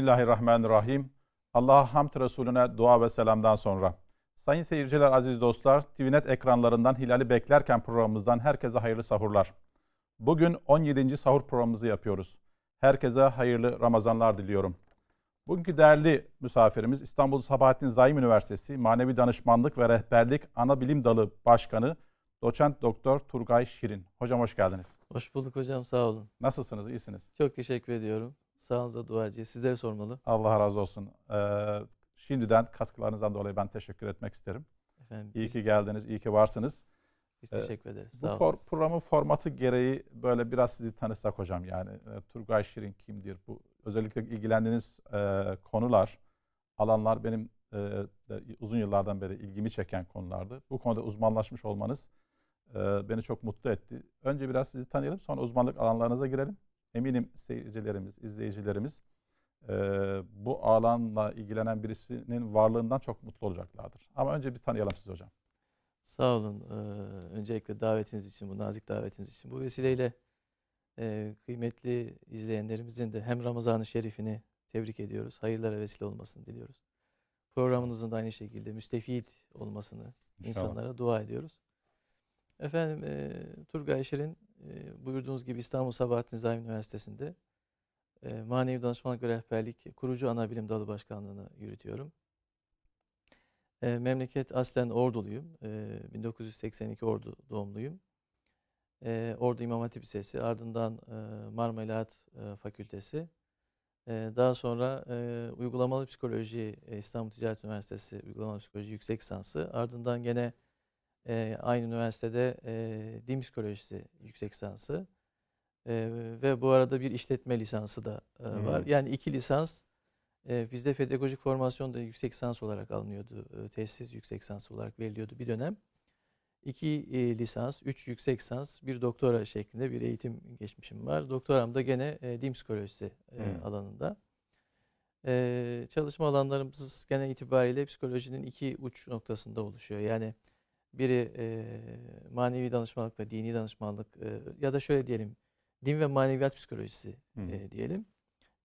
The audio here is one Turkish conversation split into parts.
Bismillahirrahmanirrahim. Allah'a hamd Resulüne dua ve selamdan sonra. Sayın seyirciler, aziz dostlar, TVNET ekranlarından Hilali Beklerken programımızdan herkese hayırlı sahurlar. Bugün 17. sahur programımızı yapıyoruz. Herkese hayırlı Ramazanlar diliyorum. Bugünkü değerli misafirimiz İstanbul Sabahattin Zaim Üniversitesi Manevi Danışmanlık ve Rehberlik Ana Bilim Dalı Başkanı Doçent Doktor Turgay Şirin. Hocam hoş geldiniz. Hoş bulduk hocam sağ olun. Nasılsınız? iyisiniz? Çok teşekkür ediyorum. Sağınıza dua edeceğiz. Sizlere sormalı. Allah razı olsun. Ee, şimdiden katkılarınızdan dolayı ben teşekkür etmek isterim. Efendim, İyi biz, ki geldiniz, iyi ki varsınız. Biz ee, teşekkür ederiz. Sağ bu for, programın formatı gereği böyle biraz sizi tanısak hocam. Yani e, Turgay Şirin kimdir? Bu özellikle ilgilendiğiniz e, konular, alanlar benim e, uzun yıllardan beri ilgimi çeken konulardı. Bu konuda uzmanlaşmış olmanız e, beni çok mutlu etti. Önce biraz sizi tanıyalım, sonra uzmanlık alanlarınıza girelim eminim seyircilerimiz, izleyicilerimiz e, bu alanla ilgilenen birisinin varlığından çok mutlu olacaklardır. Ama önce bir tanıyalım siz hocam. Sağ olun. Ee, öncelikle davetiniz için, bu nazik davetiniz için. Bu vesileyle e, kıymetli izleyenlerimizin de hem Ramazan-ı Şerif'ini tebrik ediyoruz. Hayırlara vesile olmasını diliyoruz. Programınızın da aynı şekilde müstefit olmasını İnşallah. insanlara dua ediyoruz. Efendim e, Turgay Şirin e, buyurduğunuz gibi İstanbul Sabahattin Zahim Üniversitesi'nde e, Manevi Danışmanlık ve Rehberlik Kurucu Ana Bilim Dalı Başkanlığı'nı yürütüyorum. E, memleket aslen Orduluyum. 1982 e, Ordu doğumluyum. Ordu İmam Hatip Lisesi, ardından e, Marmara İlahat Fakültesi. daha sonra Uygulamalı Psikoloji İstanbul Ticaret Üniversitesi Uygulamalı Psikoloji Yüksek Sansı. Ardından gene e, aynı üniversitede e, din psikolojisi yüksek lisansı e, ve bu arada bir işletme lisansı da e, var. Hmm. Yani iki lisans e, bizde pedagojik formasyon da yüksek lisans olarak alınıyordu. E, tesis yüksek lisans olarak veriliyordu bir dönem. İki e, lisans, üç yüksek lisans, bir doktora şeklinde bir eğitim geçmişim var. Doktoram da gene e, din psikolojisi e, hmm. alanında. E, çalışma alanlarımız gene itibariyle psikolojinin iki uç noktasında oluşuyor. Yani biri e, manevi danışmanlıkla dini danışmanlık e, ya da şöyle diyelim din ve maneviyat psikolojisi e, diyelim.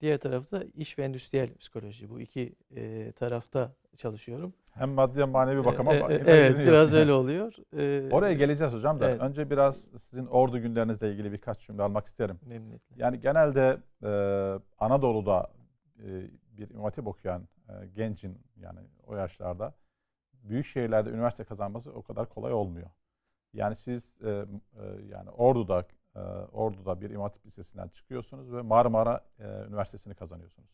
Diğer tarafta iş ve endüstriyel psikoloji. Bu iki e, tarafta çalışıyorum. Hem maddi hem manevi e, bakıma e, e, Evet biraz öyle oluyor. Ee, Oraya geleceğiz hocam da evet. önce biraz sizin ordu günlerinizle ilgili birkaç cümle almak isterim. Memnuniyetle. Yani genelde e, Anadolu'da e, bir üniversite okuyan e, gencin yani o yaşlarda büyük şehirlerde üniversite kazanması o kadar kolay olmuyor. Yani siz e, e, yani Ordu'da e, Ordu'da bir İmam Hatip Lisesi'nden çıkıyorsunuz ve Marmara e, Üniversitesi'ni kazanıyorsunuz.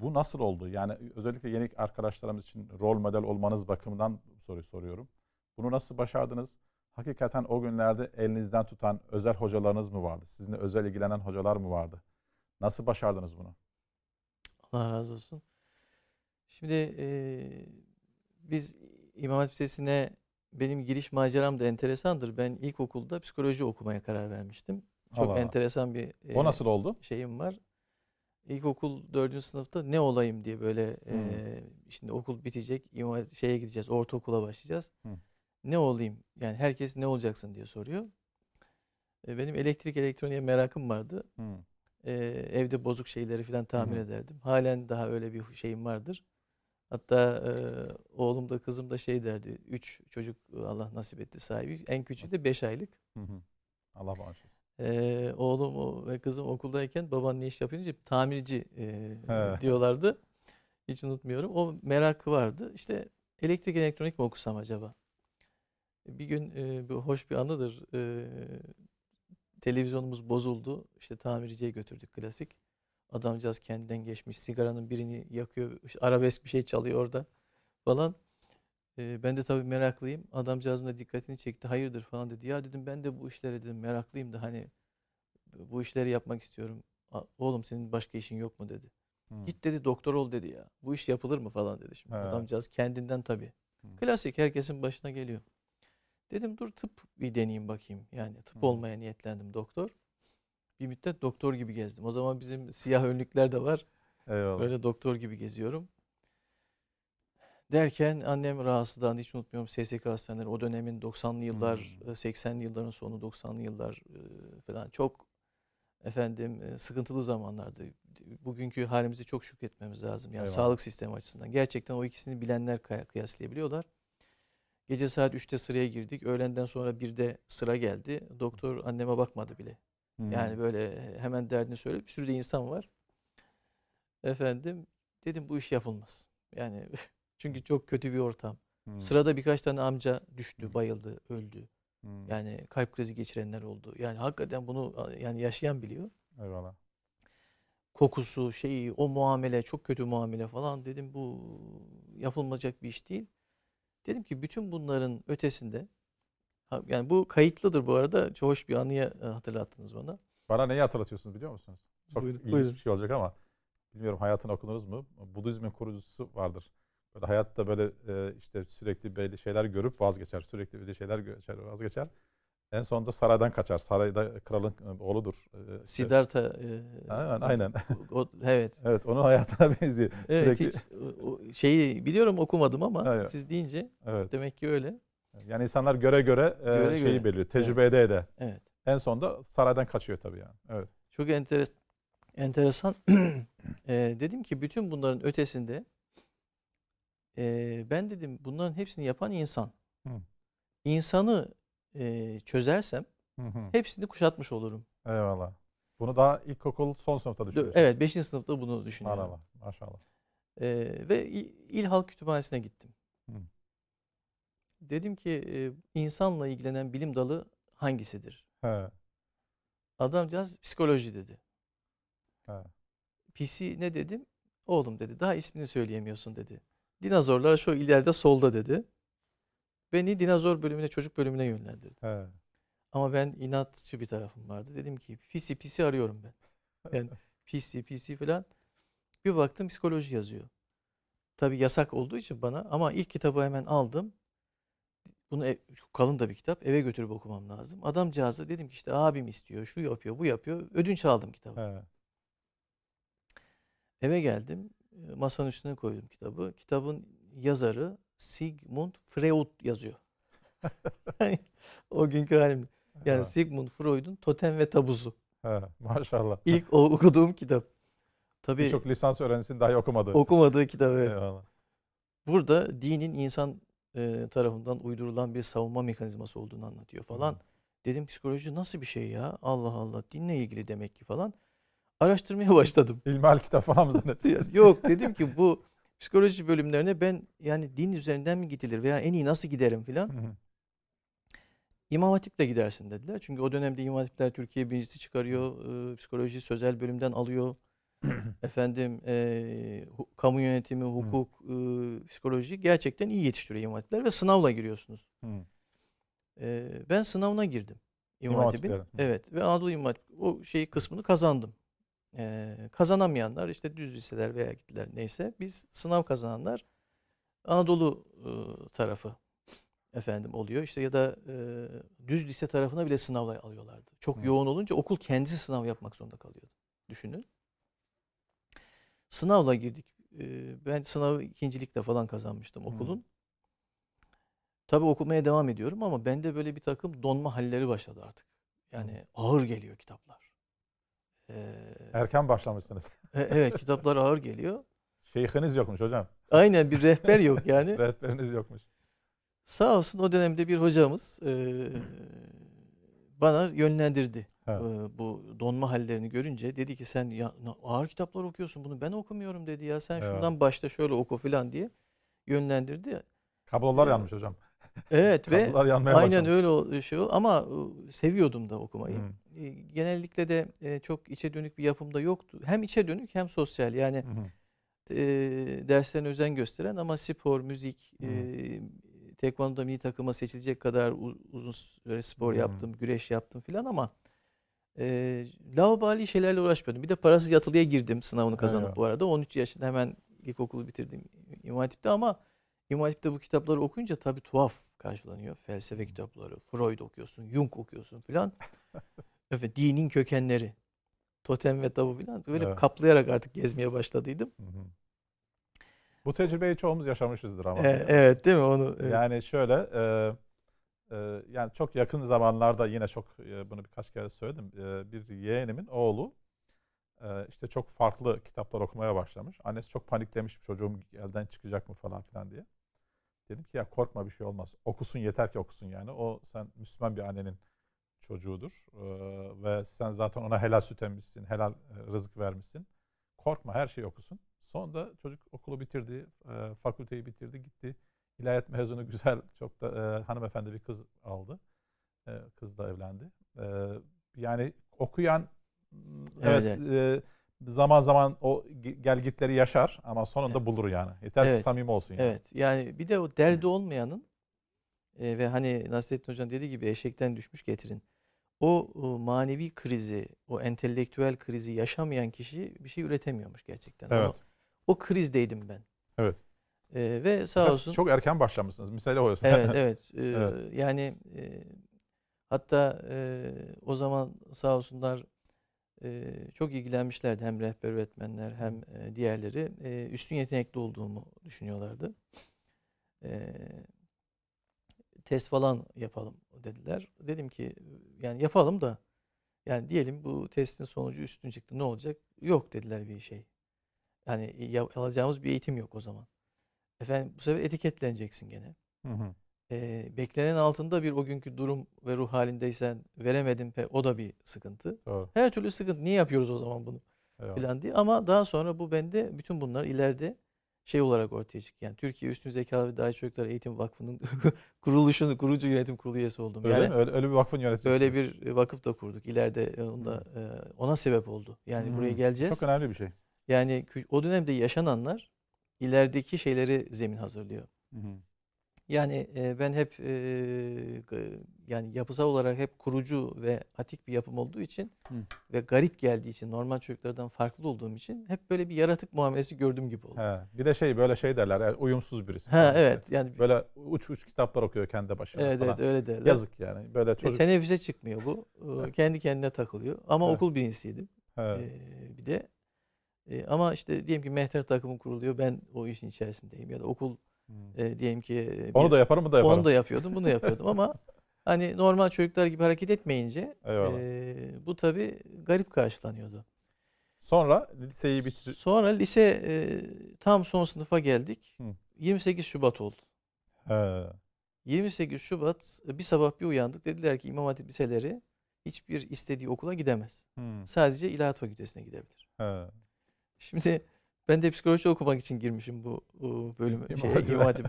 Bu nasıl oldu? Yani özellikle yeni arkadaşlarımız için rol model olmanız bakımından soruyu soruyorum. Bunu nasıl başardınız? Hakikaten o günlerde elinizden tutan özel hocalarınız mı vardı? Sizinle özel ilgilenen hocalar mı vardı? Nasıl başardınız bunu? Allah razı olsun. Şimdi e, biz İmam Hatip Lisesi'ne benim giriş maceram da enteresandır. Ben ilkokulda psikoloji okumaya karar vermiştim. Çok Allah. enteresan bir o e, nasıl oldu? şeyim var. İlkokul 4. sınıfta ne olayım diye böyle e, hmm. e, şimdi okul bitecek, imam, şeye gideceğiz, ortaokula başlayacağız. Hmm. Ne olayım? Yani herkes ne olacaksın diye soruyor. E, benim elektrik elektroniğe merakım vardı. Hmm. E, evde bozuk şeyleri falan tamir hmm. ederdim. Halen daha öyle bir şeyim vardır. Hatta e, oğlum da kızım da şey derdi. Üç çocuk Allah nasip etti sahibi. En küçüğü de beş aylık. Allah bağışlasın. E, oğlum ve kızım okuldayken baban ne iş yapıyor diye tamirci e, diyorlardı. Hiç unutmuyorum. O merakı vardı. İşte elektrik elektronik mi okusam acaba? Bir gün e, bir hoş bir anıdır. E, televizyonumuz bozuldu. İşte tamirciye götürdük klasik. Adamcağız kendinden geçmiş. Sigaranın birini yakıyor. arabesk bir şey çalıyor orada falan. Ee, ben de tabii meraklıyım. Adamcağızın da dikkatini çekti. Hayırdır falan dedi. Ya dedim ben de bu işlere dedim meraklıyım da hani bu işleri yapmak istiyorum. Oğlum senin başka işin yok mu dedi. Hmm. Git dedi doktor ol dedi ya. Bu iş yapılır mı falan dedi şimdi. Evet. Adamcağız kendinden tabii. Hmm. Klasik herkesin başına geliyor. Dedim dur tıp bir deneyeyim bakayım. Yani tıp hmm. olmaya niyetlendim doktor bir müddet doktor gibi gezdim. O zaman bizim siyah önlükler de var. Eyvallah. Böyle doktor gibi geziyorum. Derken annem rahatsızdan Hiç unutmuyorum SSK hastaneleri. O dönemin 90'lı yıllar, hmm. 80'li e, yılların sonu 90'lı yıllar e, falan çok efendim e, sıkıntılı zamanlardı. Bugünkü halimizi çok şükretmemiz lazım. Yani Eyvallah. sağlık sistemi açısından. Gerçekten o ikisini bilenler kıyaslayabiliyorlar. Gece saat 3'te sıraya girdik. Öğlenden sonra bir de sıra geldi. Doktor anneme bakmadı bile. Hmm. Yani böyle hemen derdini söyleyip bir sürü de insan var. Efendim dedim bu iş yapılmaz. Yani çünkü çok kötü bir ortam. Hmm. Sırada birkaç tane amca düştü, bayıldı, öldü. Hmm. Yani kalp krizi geçirenler oldu. Yani hakikaten bunu yani yaşayan biliyor. Eyvallah. Kokusu, şeyi, o muamele, çok kötü muamele falan dedim bu yapılmayacak bir iş değil. Dedim ki bütün bunların ötesinde yani bu kayıtlıdır bu arada. Çok hoş bir anıya e, hatırlattınız bana. Bana neyi hatırlatıyorsunuz biliyor musunuz? Çok buyurun, buyurun. bir şey olacak ama bilmiyorum hayatını okudunuz mu? Budizmin kurucusu vardır. Böyle hayatta böyle e, işte sürekli belli şeyler görüp vazgeçer. Sürekli belli şeyler geçer, vazgeçer. En sonunda saraydan kaçar. Sarayda kralın e, oğludur. E, Siddhartha. aynen. aynen. o, evet. evet onun hayatına benziyor. Evet sürekli... hiç o, şeyi biliyorum okumadım ama evet. siz deyince evet. demek ki öyle. Yani insanlar göre göre, e, göre şeyi göre. belirliyor. Tecrübede evet. de. Evet. En sonunda saraydan kaçıyor tabii yani. Evet. Çok enteres enteresan. e, dedim ki bütün bunların ötesinde e, ben dedim bunların hepsini yapan insan. Hı. İnsanı e, çözersem hı hı. hepsini kuşatmış olurum. Eyvallah. Bunu daha ilkokul son sınıfta düşünüyorsun. Evet 5. sınıfta bunu düşünüyorum. Maşallah. Maşallah. E, ve il Halk Kütüphanesi'ne gittim. Hı dedim ki e, insanla ilgilenen bilim dalı hangisidir? He. Adamcağız psikoloji dedi. He. PC ne dedim? Oğlum dedi daha ismini söyleyemiyorsun dedi. Dinozorlar şu ileride solda dedi. Beni dinozor bölümüne çocuk bölümüne yönlendirdi. He. Ama ben inatçı bir tarafım vardı. Dedim ki PC PC arıyorum ben. Yani PC PC falan. Bir baktım psikoloji yazıyor. Tabi yasak olduğu için bana ama ilk kitabı hemen aldım. Bunu ev, şu kalın da bir kitap eve götürüp okumam lazım. Adamcağızı dedim ki işte abim istiyor, şu yapıyor, bu yapıyor. Ödünç aldım kitabı. Evet. Eve geldim. E, masanın üstüne koydum kitabı. Kitabın yazarı Sigmund Freud yazıyor. o günkü halim. Yani evet. Sigmund Freud'un Totem ve Tabuzu. He, maşallah. İlk o okuduğum kitap. Tabii. Çok lisans öğrencisinin daha okumadığı. Okumadığı kitabı. evet. Burada dinin insan e, tarafından uydurulan bir savunma mekanizması olduğunu anlatıyor falan. Hmm. Dedim psikoloji nasıl bir şey ya? Allah Allah dinle ilgili demek ki falan. Araştırmaya başladım. İlmihal kitap falan mı zannediyorsun? Yok dedim ki bu psikoloji bölümlerine ben yani din üzerinden mi gidilir veya en iyi nasıl giderim filan. İmam Hatip'le gidersin dediler. Çünkü o dönemde İmam Hatipler Türkiye birincisi çıkarıyor. E, psikoloji sözel bölümden alıyor. efendim e, hu, kamu yönetimi, hukuk, e, psikoloji gerçekten iyi yetiştiriyor imam hatipler ve sınavla giriyorsunuz. e, ben sınavına girdim imam, imam Evet ve Anadolu İmam Hatip o şeyi kısmını kazandım. E, kazanamayanlar işte düz liseler veya gittiler neyse biz sınav kazananlar Anadolu e, tarafı efendim oluyor. işte ya da e, düz lise tarafına bile sınavla alıyorlardı. Çok Hı. yoğun olunca okul kendisi sınav yapmak zorunda kalıyordu. Düşünün. Sınavla girdik. E, ben sınavı ikincilikte falan kazanmıştım okulun. Tabi okumaya devam ediyorum ama bende böyle bir takım donma halleri başladı artık. Yani ağır geliyor kitaplar. Ee, Erken başlamışsınız. E, evet kitaplar ağır geliyor. Şeyhiniz yokmuş hocam. Aynen bir rehber yok yani. Rehberiniz yokmuş. Sağ olsun o dönemde bir hocamız bana yönlendirdi. Evet. Ee, bu donma hallerini görünce dedi ki sen ya, ağır kitaplar okuyorsun bunu ben okumuyorum dedi ya sen evet. şundan başta şöyle oku filan diye yönlendirdi. Kablolar ee, yanmış hocam. Evet ve aynen başladı. öyle e, şey oldu ama e, seviyordum da okumayı. Hı. E, genellikle de çok içe dönük bir yapımda yoktu. Hem içe dönük hem sosyal yani hı hı. derslerine özen gösteren ama spor, müzik, hı tekvando milli takıma seçilecek kadar uzun süre spor hmm. yaptım, güreş yaptım filan ama e, lavabali şeylerle uğraşmıyordum. Bir de parasız yatılıya girdim sınavını kazanıp evet. bu arada. 13 yaşında hemen ilkokulu bitirdim İmam Hatip'te ama İmam Hatip'te bu kitapları okuyunca tabii tuhaf karşılanıyor. Felsefe hmm. kitapları, Freud okuyorsun, Jung okuyorsun filan. evet, dinin kökenleri, totem ve tabu filan. Böyle evet. kaplayarak artık gezmeye başladıydım. Hı hmm. Bu tecrübeyi çoğumuz yaşamışızdır ama. E, evet değil mi onu? Evet. Yani şöyle e, e, yani çok yakın zamanlarda yine çok e, bunu birkaç kere söyledim. E, bir yeğenimin oğlu e, işte çok farklı kitaplar okumaya başlamış. Annesi çok paniklemiş çocuğum elden çıkacak mı falan filan diye. Dedim ki ya korkma bir şey olmaz. Okusun yeter ki okusun yani. O sen Müslüman bir annenin çocuğudur. Ee, ve sen zaten ona helal süt emmişsin, helal e, rızık vermişsin. Korkma her şeyi okusun. Sonunda çocuk okulu bitirdi, e, fakülteyi bitirdi, gitti. İlahiyat mezunu güzel, çok da e, hanımefendi bir kız aldı. E, kız da evlendi. E, yani okuyan mm, evet, evet, evet. E, zaman zaman o gelgitleri yaşar ama sonunda evet. bulur yani. Yeter evet. samimi olsun yani. Evet. Yani bir de o derdi olmayanın e, ve hani Nasrettin Hoca'nın dediği gibi eşekten düşmüş getirin. O, o manevi krizi, o entelektüel krizi yaşamayan kişi bir şey üretemiyormuş gerçekten. Evet. Onu o krizdeydim ben. Evet. Ee, ve sağ Biraz olsun. Çok erken başlamışsınız. Mesela o Evet evet. Ee, evet. Yani e, hatta e, o zaman sağ olsunlar e, çok ilgilenmişlerdi hem rehber öğretmenler hem e, diğerleri. E, üstün yetenekli olduğumu düşünüyorlardı. E, test falan yapalım dediler. Dedim ki yani yapalım da yani diyelim bu testin sonucu üstün çıktı ne olacak? Yok dediler bir şey. Yani e, alacağımız bir eğitim yok o zaman. Efendim bu sefer etiketleneceksin gene. Hı hı. E, beklenen altında bir o günkü durum ve ruh halindeysen veremedin pe o da bir sıkıntı. Doğru. Her türlü sıkıntı. Niye yapıyoruz o zaman bunu? Evet. Falan diye. Ama daha sonra bu bende bütün bunlar ileride şey olarak ortaya çıktı. Yani Türkiye Üstün Zekalı ve Dahil Çocuklar Eğitim Vakfı'nın kuruluşunu, kurucu yönetim kurulu üyesi oldum. Öyle yani, mi? Öyle, öyle bir vakfın yönetimi. Öyle bir e, vakıf da kurduk. İleride e, onda, ona sebep oldu. Yani hmm. buraya geleceğiz. Çok önemli bir şey. Yani o dönemde yaşananlar ilerideki şeyleri zemin hazırlıyor. Hı hı. Yani e, ben hep e, yani yapısal olarak hep kurucu ve atik bir yapım olduğu için Hı. ve garip geldiği için normal çocuklardan farklı olduğum için hep böyle bir yaratık muamelesi gördüğüm gibi oldu. He, bir de şey böyle şey derler yani e, uyumsuz birisi. Ha evet yani böyle uç uç kitaplar okuyor kendi başına evet, falan. Evet öyle derler. Yazık yani böyle e, çocuk. E, teneffüse çıkmıyor bu. kendi kendine takılıyor ama He. okul birincisiydim. He. Ee, bir de e, ama işte diyelim ki mehter takımı kuruluyor. Ben o işin içerisindeyim ya da okul e, diyelim ki bir, onu da yaparım mı da yaparım. Onu da yapıyordum, bunu da yapıyordum ama hani normal çocuklar gibi hareket etmeyince e, bu tabi garip karşılanıyordu. Sonra liseyi bitir. Sonra lise e, tam son sınıfa geldik. Hı. 28 Şubat oldu. He. 28 Şubat bir sabah bir uyandık. Dediler ki İmam Hatip liseleri hiçbir istediği okula gidemez. Hı. Sadece İlahi Fakültesine gidebilir. He. Şimdi ben de psikoloji okumak için girmişim bu, bu bölümü. Şey, İmam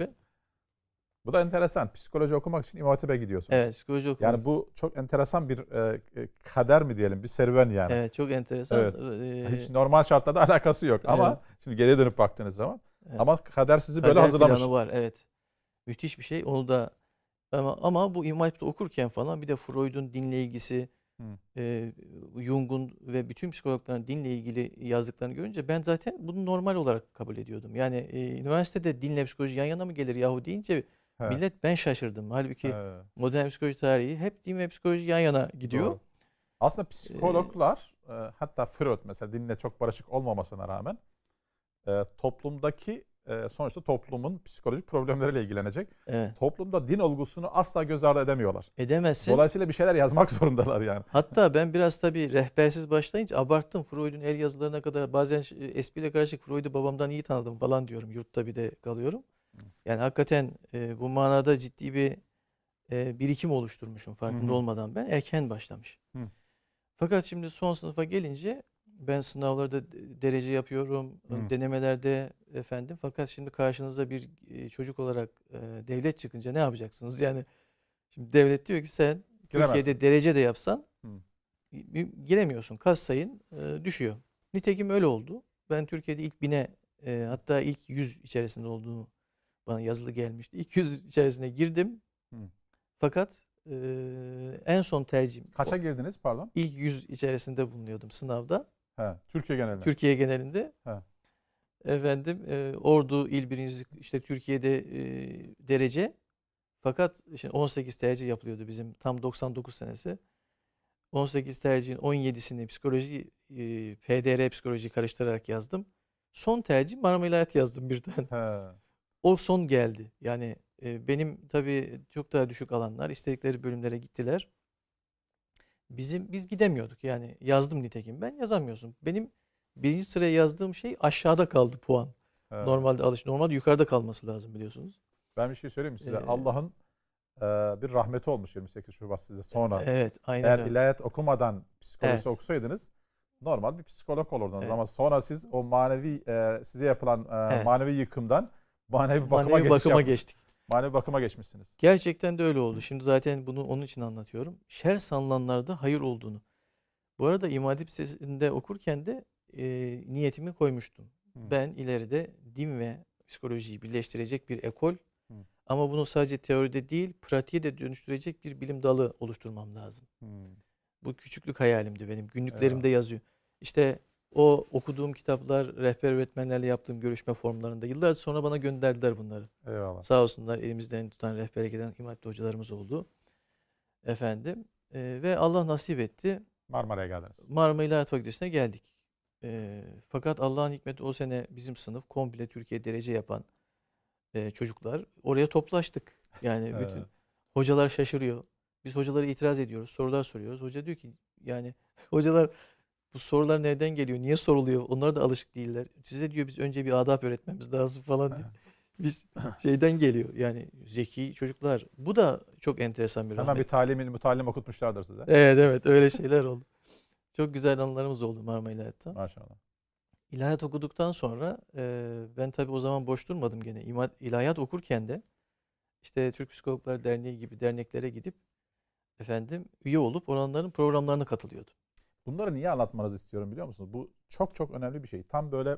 bu da enteresan. Psikoloji okumak için İmam Hatip'e gidiyorsunuz. Evet psikoloji okumak Yani bu çok enteresan bir e, e, kader mi diyelim bir serüven yani. Evet çok enteresan. Evet. Ee, Hiç normal şartlarda alakası yok ama evet. şimdi geriye dönüp baktığınız zaman evet. ama kader sizi kader böyle hazırlamış. Kader var evet. Müthiş bir şey. Onu da ama, ama bu İmam okurken falan bir de Freud'un dinle ilgisi, e, Jung'un ve bütün psikologların dinle ilgili yazdıklarını görünce ben zaten bunu normal olarak kabul ediyordum. Yani e, üniversitede dinle psikoloji yan yana mı gelir yahu deyince He. millet ben şaşırdım. Halbuki He. modern psikoloji tarihi hep din ve psikoloji yan yana gidiyor. Doğru. Aslında psikologlar ee, hatta Freud mesela dinle çok barışık olmamasına rağmen e, toplumdaki ee, sonuçta toplumun psikolojik problemleriyle ilgilenecek. Evet. Toplumda din olgusunu asla göz ardı edemiyorlar. Edemezsin. Dolayısıyla bir şeyler yazmak zorundalar yani. Hatta ben biraz tabii rehbersiz başlayınca abarttım. Freud'un el yazılarına kadar bazen e, espriyle karışık Freud'u babamdan iyi tanıdım falan diyorum. Yurtta bir de kalıyorum. Yani hakikaten e, bu manada ciddi bir e, birikim oluşturmuşum farkında Hı-hı. olmadan ben. Erken başlamış. Hı. Fakat şimdi son sınıfa gelince ben sınavlarda derece yapıyorum, Hı. denemelerde efendim. Fakat şimdi karşınıza bir e, çocuk olarak e, devlet çıkınca ne yapacaksınız? Yani şimdi devlet diyor ki sen Giremezsin. Türkiye'de derece de yapsan Hı. giremiyorsun. Kas sayın e, düşüyor. Nitekim öyle oldu. Ben Türkiye'de ilk bine hatta ilk yüz içerisinde olduğunu bana yazılı gelmişti. İlk yüz içerisine girdim. Hı. Fakat ee, en son tercihim. Kaça girdiniz pardon? İlk 100 içerisinde bulunuyordum sınavda. He, Türkiye genelinde. Türkiye genelinde. He. Efendim e, Ordu il birincisi işte Türkiye'de e, derece. Fakat işte 18 tercih yapılıyordu bizim tam 99 senesi. 18 tercihin 17'sini psikoloji e, PDR psikoloji karıştırarak yazdım. Son tercih marmelat yazdım birden. He. O son geldi. Yani e, benim tabii çok daha düşük alanlar istedikleri bölümlere gittiler. Bizim biz gidemiyorduk yani yazdım nitekim ben yazamıyorsun. Benim birinci sıraya yazdığım şey aşağıda kaldı puan. Evet. Normalde alış normalde yukarıda kalması lazım biliyorsunuz. Ben bir şey söyleyeyim mi size? Ee, Allah'ın e, bir rahmeti olmuş 28 Şubat size sonra. Evet, aynen Eğer öyle. ilahiyat okumadan psikoloji evet. okusaydınız normal bir psikolog olurdunuz evet. ama sonra siz o manevi e, size yapılan e, evet. manevi yıkımdan manevi bakıma, manevi geçiş bakıma geçtik manevi bakıma geçmişsiniz. Gerçekten de öyle oldu. Şimdi zaten bunu onun için anlatıyorum. Şer sanılanlarda hayır olduğunu. Bu arada İmam sesinde okurken de e, niyetimi koymuştum. Hı. Ben ileride din ve psikolojiyi birleştirecek bir ekol Hı. ama bunu sadece teoride değil pratiğe de dönüştürecek bir bilim dalı oluşturmam lazım. Hı. Bu küçüklük hayalimdi benim. Günlüklerimde evet. yazıyor. İşte o okuduğum kitaplar, rehber öğretmenlerle yaptığım görüşme formlarında yıllar sonra bana gönderdiler bunları. Eyvallah. Sağ olsunlar elimizden tutan rehbere giden imametli hocalarımız oldu. Efendim e, ve Allah nasip etti. Marmara'ya geldiniz. Marmara İlahiyat Fakültesi'ne geldik. E, fakat Allah'ın hikmeti o sene bizim sınıf komple Türkiye derece yapan e, çocuklar oraya toplaştık. Yani bütün hocalar şaşırıyor. Biz hocalara itiraz ediyoruz, sorular soruyoruz. Hoca diyor ki yani hocalar bu sorular nereden geliyor? Niye soruluyor? Onlara da alışık değiller. Size diyor biz önce bir adab öğretmemiz lazım falan diye. Biz şeyden geliyor yani zeki çocuklar. Bu da çok enteresan bir Hemen rahmet. bir talimin mutalim okutmuşlardır size. Evet evet öyle şeyler oldu. Çok güzel anılarımız oldu Marmara İlahiyat'ta. Maşallah. İlahiyat okuduktan sonra e, ben tabii o zaman boş durmadım gene. İma, okurken de işte Türk Psikologlar Derneği gibi derneklere gidip efendim üye olup oranların programlarına katılıyordum. Bunları niye anlatmanızı istiyorum biliyor musunuz? Bu çok çok önemli bir şey. Tam böyle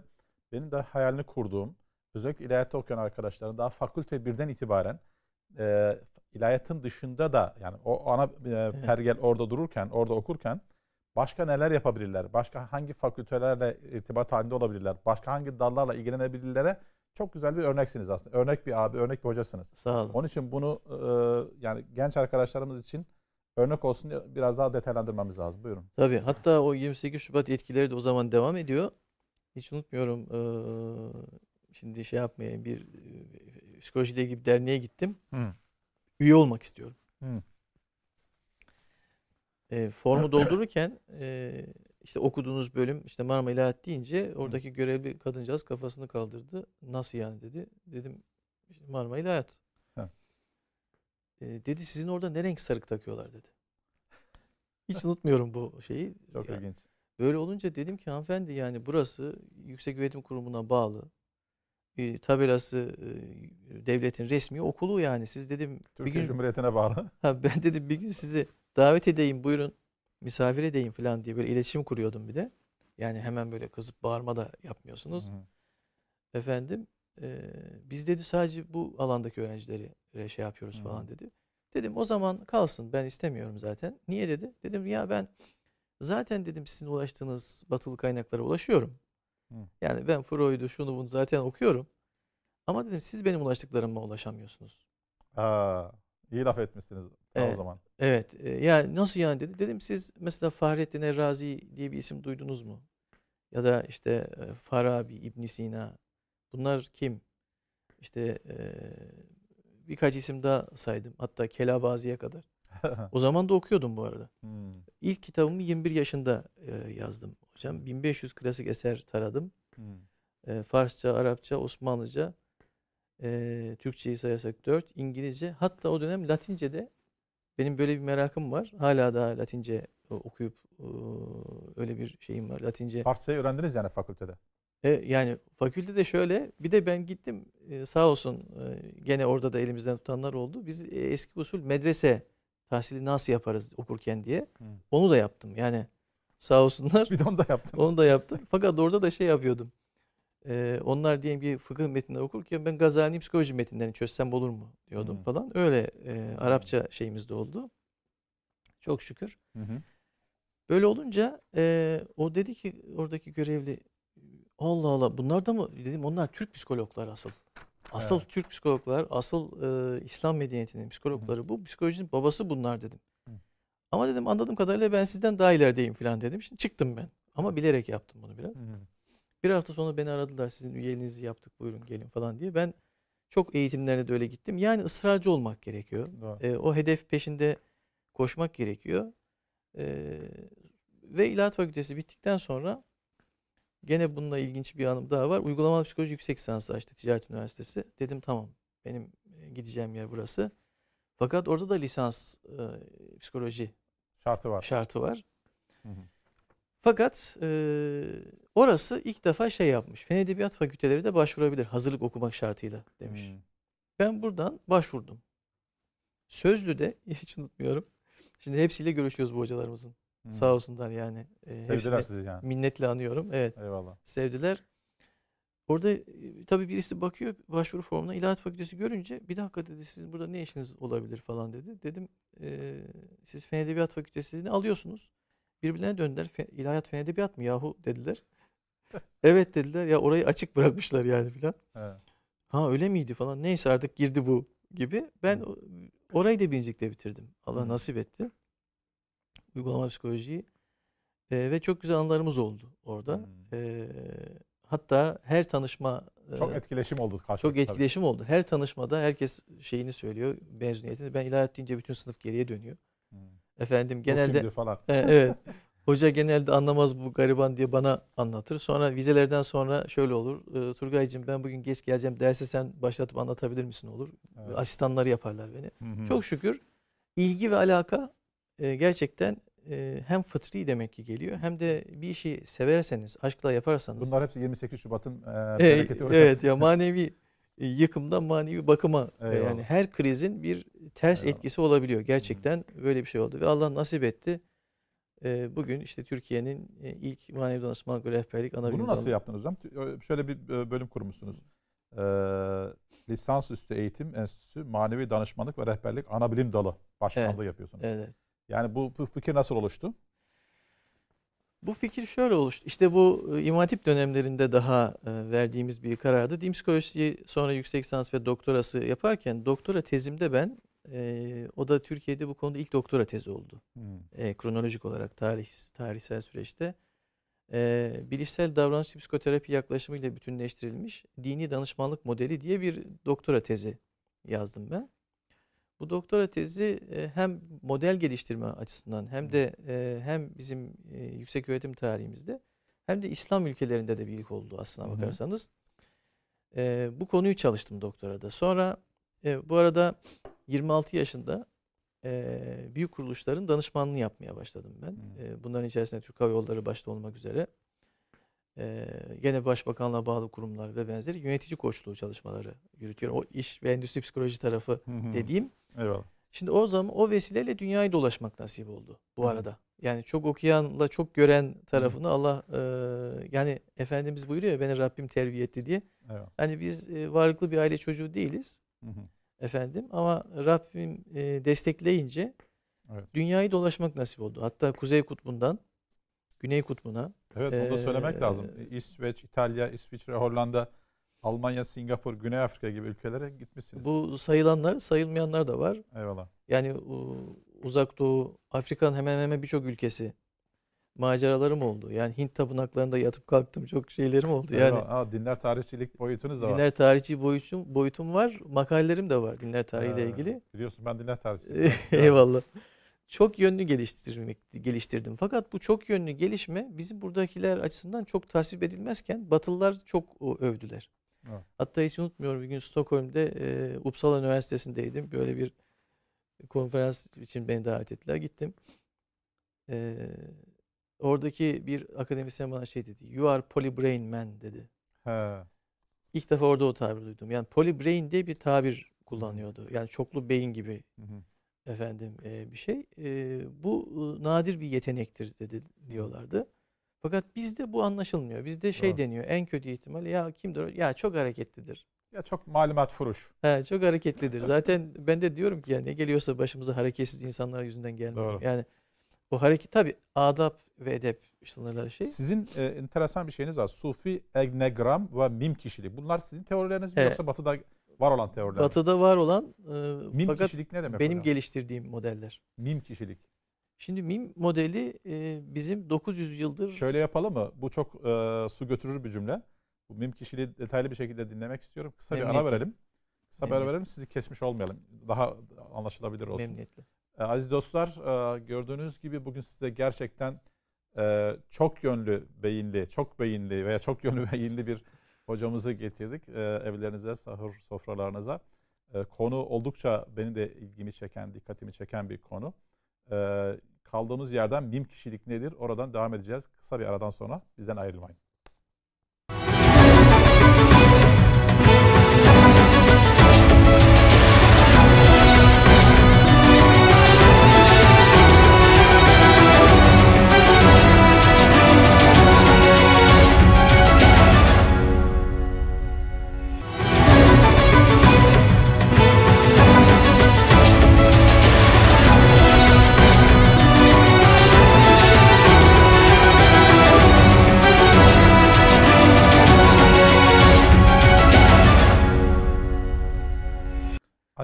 benim de hayalini kurduğum, özellikle ilahiyatta okuyan arkadaşların daha fakülte birden itibaren e, ilahiyatın dışında da yani o ana e, pergel orada dururken, orada okurken başka neler yapabilirler? Başka hangi fakültelerle irtibat halinde olabilirler? Başka hangi dallarla ilgilenebilirler çok güzel bir örneksiniz aslında. Örnek bir abi, örnek bir hocasınız. Sağ olun. Onun için bunu e, yani genç arkadaşlarımız için örnek olsun diye biraz daha detaylandırmamız lazım. Buyurun. Tabii. Hatta o 28 Şubat yetkileri de o zaman devam ediyor. Hiç unutmuyorum. Ee, şimdi şey yapmayayım. Bir psikoloji psikolojiyle ilgili bir derneğe gittim. Hı. Üye olmak istiyorum. Hı. E, formu doldururken e, işte okuduğunuz bölüm işte Marmara İlahat deyince oradaki görevli kadıncağız kafasını kaldırdı. Nasıl yani dedi. Dedim işte Marmara İlahat dedi sizin orada ne renk sarık takıyorlar dedi. Hiç unutmuyorum bu şeyi. Çok yani, ilginç. Böyle olunca dedim ki hanımefendi yani burası Yüksek Öğretim Kurumu'na bağlı. E, tabelası e, devletin resmi okulu yani. Siz dedim Türkiye bir gün Cumhuriyeti'ne bağlı. Ha, ben dedim bir gün sizi davet edeyim buyurun misafir edeyim falan diye böyle iletişim kuruyordum bir de. Yani hemen böyle kızıp bağırma da yapmıyorsunuz. Hı. Efendim e, biz dedi sadece bu alandaki öğrencileri şey yapıyoruz Hı. falan dedi. Dedim o zaman kalsın ben istemiyorum zaten. Niye dedi? Dedim ya ben zaten dedim sizin ulaştığınız batılı kaynaklara ulaşıyorum. Hı. Yani ben Freud'u şunu bunu zaten okuyorum. Ama dedim siz benim ulaştıklarıma ulaşamıyorsunuz. Aa, iyi laf etmişsiniz evet, o e, zaman. Evet. E, yani nasıl yani dedi. Dedim siz mesela Fahrettin Errazi diye bir isim duydunuz mu? Ya da işte e, Farabi, İbn Sina. Bunlar kim? İşte e, birkaç isim daha saydım. Hatta Kelabazi'ye kadar. o zaman da okuyordum bu arada. Hmm. İlk kitabımı 21 yaşında e, yazdım hocam. 1500 klasik eser taradım. Hmm. E, Farsça, Arapça, Osmanlıca, e, Türkçeyi sayasak 4, İngilizce. Hatta o dönem Latince de benim böyle bir merakım var. Hala da Latince e, okuyup e, öyle bir şeyim var. Latince. Farsçayı öğrendiniz yani fakültede. E, yani de şöyle bir de ben gittim e, sağ olsun e, gene orada da elimizden tutanlar oldu. Biz e, eski usul medrese tahsili nasıl yaparız okurken diye. Hı. Hmm. Onu da yaptım yani sağ olsunlar. Bir de onu da yaptım. Onu da yaptım. Fakat orada da şey yapıyordum. Ee, onlar diyelim bir fıkıh metinleri okurken ben Gazali psikoloji metinlerini çözsem olur mu diyordum hı. Hmm. falan. Öyle e, hmm. Arapça şeyimiz de oldu. Çok şükür. Hı hı. Böyle olunca e, o dedi ki oradaki görevli Allah Allah bunlar da mı dedim onlar Türk psikologlar asıl. Asıl evet. Türk psikologlar, asıl e, İslam medeniyetinin psikologları bu. Psikolojinin babası bunlar dedim. Hı. Ama dedim anladığım kadarıyla ben sizden daha ilerideyim falan dedim. Şimdi çıktım ben. Ama bilerek yaptım bunu biraz. Hı. Bir hafta sonra beni aradılar. Sizin üyeliğinizi yaptık buyurun gelin falan diye. Ben çok eğitimlerine de öyle gittim. Yani ısrarcı olmak gerekiyor. E, o hedef peşinde koşmak gerekiyor. E, ve İlahi Fakültesi bittikten sonra Gene bununla ilginç bir anım daha var. Uygulamalı psikoloji yüksek lisansı açtı Ticaret Üniversitesi. Dedim tamam benim e, gideceğim yer burası. Fakat orada da lisans e, psikoloji şartı var. Şartı var. Fakat e, orası ilk defa şey yapmış. Fen Edebiyat Fakülteleri de başvurabilir hazırlık okumak şartıyla demiş. Ben buradan başvurdum. Sözlü de hiç unutmuyorum. Şimdi hepsiyle görüşüyoruz bu hocalarımızın. Hı. Sağ olsunlar yani. E, sevdiler sizi yani. Minnetle anıyorum. Evet. Eyvallah. Sevdiler. Orada e, tabii birisi bakıyor başvuru formuna İlahi Fakültesi görünce bir dakika dedi sizin burada ne işiniz olabilir falan dedi. Dedim e, siz Fen Edebiyat Fakültesini alıyorsunuz. birbirine döndüler. Fe, İlahiyat Fen Edebiyat mı yahu dediler. evet dediler ya orayı açık bırakmışlar yani falan Evet. Ha öyle miydi falan neyse artık girdi bu gibi. Ben orayı da birincilikle bitirdim. Allah nasip etti uygulama psikolojiyi. E, ve çok güzel anılarımız oldu orada. Hmm. E, hatta her tanışma e, çok etkileşim oldu Çok etkileşim tabii. oldu. Her tanışmada herkes şeyini söylüyor, mezuniyetini. Ben ilahiyat deyince bütün sınıf geriye dönüyor. Hmm. Efendim genelde falan. E, evet. Hoca genelde anlamaz bu gariban diye bana anlatır. Sonra vizelerden sonra şöyle olur. E, Turgay'cığım ben bugün geç geleceğim dersi sen başlatıp anlatabilir misin olur. Evet. Asistanları yaparlar beni. Hı hı. Çok şükür ilgi ve alaka e, gerçekten e, hem fıtri demek ki geliyor hem de bir işi severseniz, aşkla yaparsanız. Bunlar hepsi 28 Şubat'ın e, bereketi. E, evet ya manevi e, yıkımdan manevi bakıma e, Eyvallah. yani her krizin bir ters Eyvallah. etkisi olabiliyor. Gerçekten böyle bir şey oldu ve Allah nasip etti. E, bugün işte Türkiye'nin ilk manevi danışma rehberlik ana Bunu nasıl yaptınız hocam? Şöyle bir bölüm kurmuşsunuz. Ee, Lisansüstü Eğitim Enstitüsü Manevi Danışmanlık ve Rehberlik Ana Bilim Dalı başkanlığı evet, yapıyorsunuz. Evet. Yani bu, bu fikir nasıl oluştu? Bu fikir şöyle oluştu. İşte bu e, imatip dönemlerinde daha e, verdiğimiz bir karardı. Dimskoyos'u sonra yüksek lisans ve doktorası yaparken doktora tezimde ben e, o da Türkiye'de bu konuda ilk doktora tezi oldu. Hmm. E, kronolojik olarak tarih tarihsel süreçte e, bilişsel davranış psikoterapi yaklaşımıyla bütünleştirilmiş dini danışmanlık modeli diye bir doktora tezi yazdım ben. Bu doktora tezi e, hem model geliştirme açısından hem de e, hem bizim e, yüksek öğretim tarihimizde hem de İslam ülkelerinde de bir ilk oldu aslına bakarsanız. E, bu konuyu çalıştım doktora da. Sonra bu arada 26 yaşında büyük kuruluşların danışmanlığı yapmaya başladım ben. E, bunların içerisinde Türk Hava Yolları başta olmak üzere e, gene başbakanlığa bağlı kurumlar ve benzeri yönetici koçluğu çalışmaları yürütüyorum. O iş ve endüstri psikoloji tarafı hı hı. dediğim Eyvallah. Şimdi o zaman o vesileyle dünyayı dolaşmak nasip oldu bu Hı. arada. Yani çok okuyanla çok gören tarafını Hı. Allah e, yani Efendimiz buyuruyor ya beni Rabbim terbiye etti diye. Evet. Yani biz e, varlıklı bir aile çocuğu değiliz. Hı Efendim ama Rabbim e, destekleyince evet. dünyayı dolaşmak nasip oldu. Hatta Kuzey Kutbu'ndan Güney Kutbu'na. Evet bunu da söylemek e, lazım. İsveç, İtalya, İsviçre, Hollanda Almanya, Singapur, Güney Afrika gibi ülkelere gitmişsiniz. Bu sayılanlar, sayılmayanlar da var. Eyvallah. Yani Uzak Doğu, Afrika'nın hemen hemen birçok ülkesi maceralarım oldu. Yani Hint tapınaklarında yatıp kalktım çok şeylerim oldu. Yani Aa, dinler tarihçilik boyutunuz da var. Dinler tarihçi boyutum, boyutum var. makallerim de var dinler tarihiyle ee, ilgili. Biliyorsun ben dinler tarihçiyim. Eyvallah. Çok yönlü geliştirmek geliştirdim. Fakat bu çok yönlü gelişme bizim buradakiler açısından çok tasvip edilmezken Batılılar çok övdüler. Evet. Hatta hiç unutmuyorum bir gün Stockholm'de e, Uppsala Üniversitesi'ndeydim. Böyle bir konferans için beni davet ettiler. Gittim. E, oradaki bir akademisyen bana şey dedi. You are polybrain man dedi. He. İlk defa orada o tabiri duydum. Yani polybrain diye bir tabir kullanıyordu. Yani çoklu beyin gibi. Hı hı efendim e, bir şey. E, bu nadir bir yetenektir dedi diyorlardı. Fakat bizde bu anlaşılmıyor. Bizde şey Doğru. deniyor en kötü ihtimal ya kimdir? Ya çok hareketlidir. Ya çok malumat furuş. He, çok hareketlidir. Zaten ben de diyorum ki yani ne geliyorsa başımıza hareketsiz insanlar yüzünden gelmiyor. Yani bu hareket tabi adab ve edep sınırları şey. Sizin e, enteresan bir şeyiniz var. Sufi, Egnegram ve Mim kişilik. Bunlar sizin teorileriniz mi He. yoksa batıda var olan teoriler Batıda var olan e, mim fakat kişilik ne demek benim hocam? geliştirdiğim modeller. Mim kişilik. Şimdi MİM modeli e, bizim 900 yıldır... Şöyle yapalım mı? Bu çok e, su götürür bir cümle. Bu MİM kişiliği detaylı bir şekilde dinlemek istiyorum. Kısa bir ara verelim. Kısa bir ara verelim. Sizi kesmiş olmayalım. Daha anlaşılabilir olsun. Memnuniyetle. E, aziz dostlar e, gördüğünüz gibi bugün size gerçekten e, çok yönlü beyinli, çok beyinli veya çok yönlü beyinli bir hocamızı getirdik. E, evlerinize, sahur sofralarınıza. E, konu oldukça beni de ilgimi çeken, dikkatimi çeken bir konu. E, Kaldığımız yerden BİM kişilik nedir? Oradan devam edeceğiz. Kısa bir aradan sonra bizden ayrılmayın.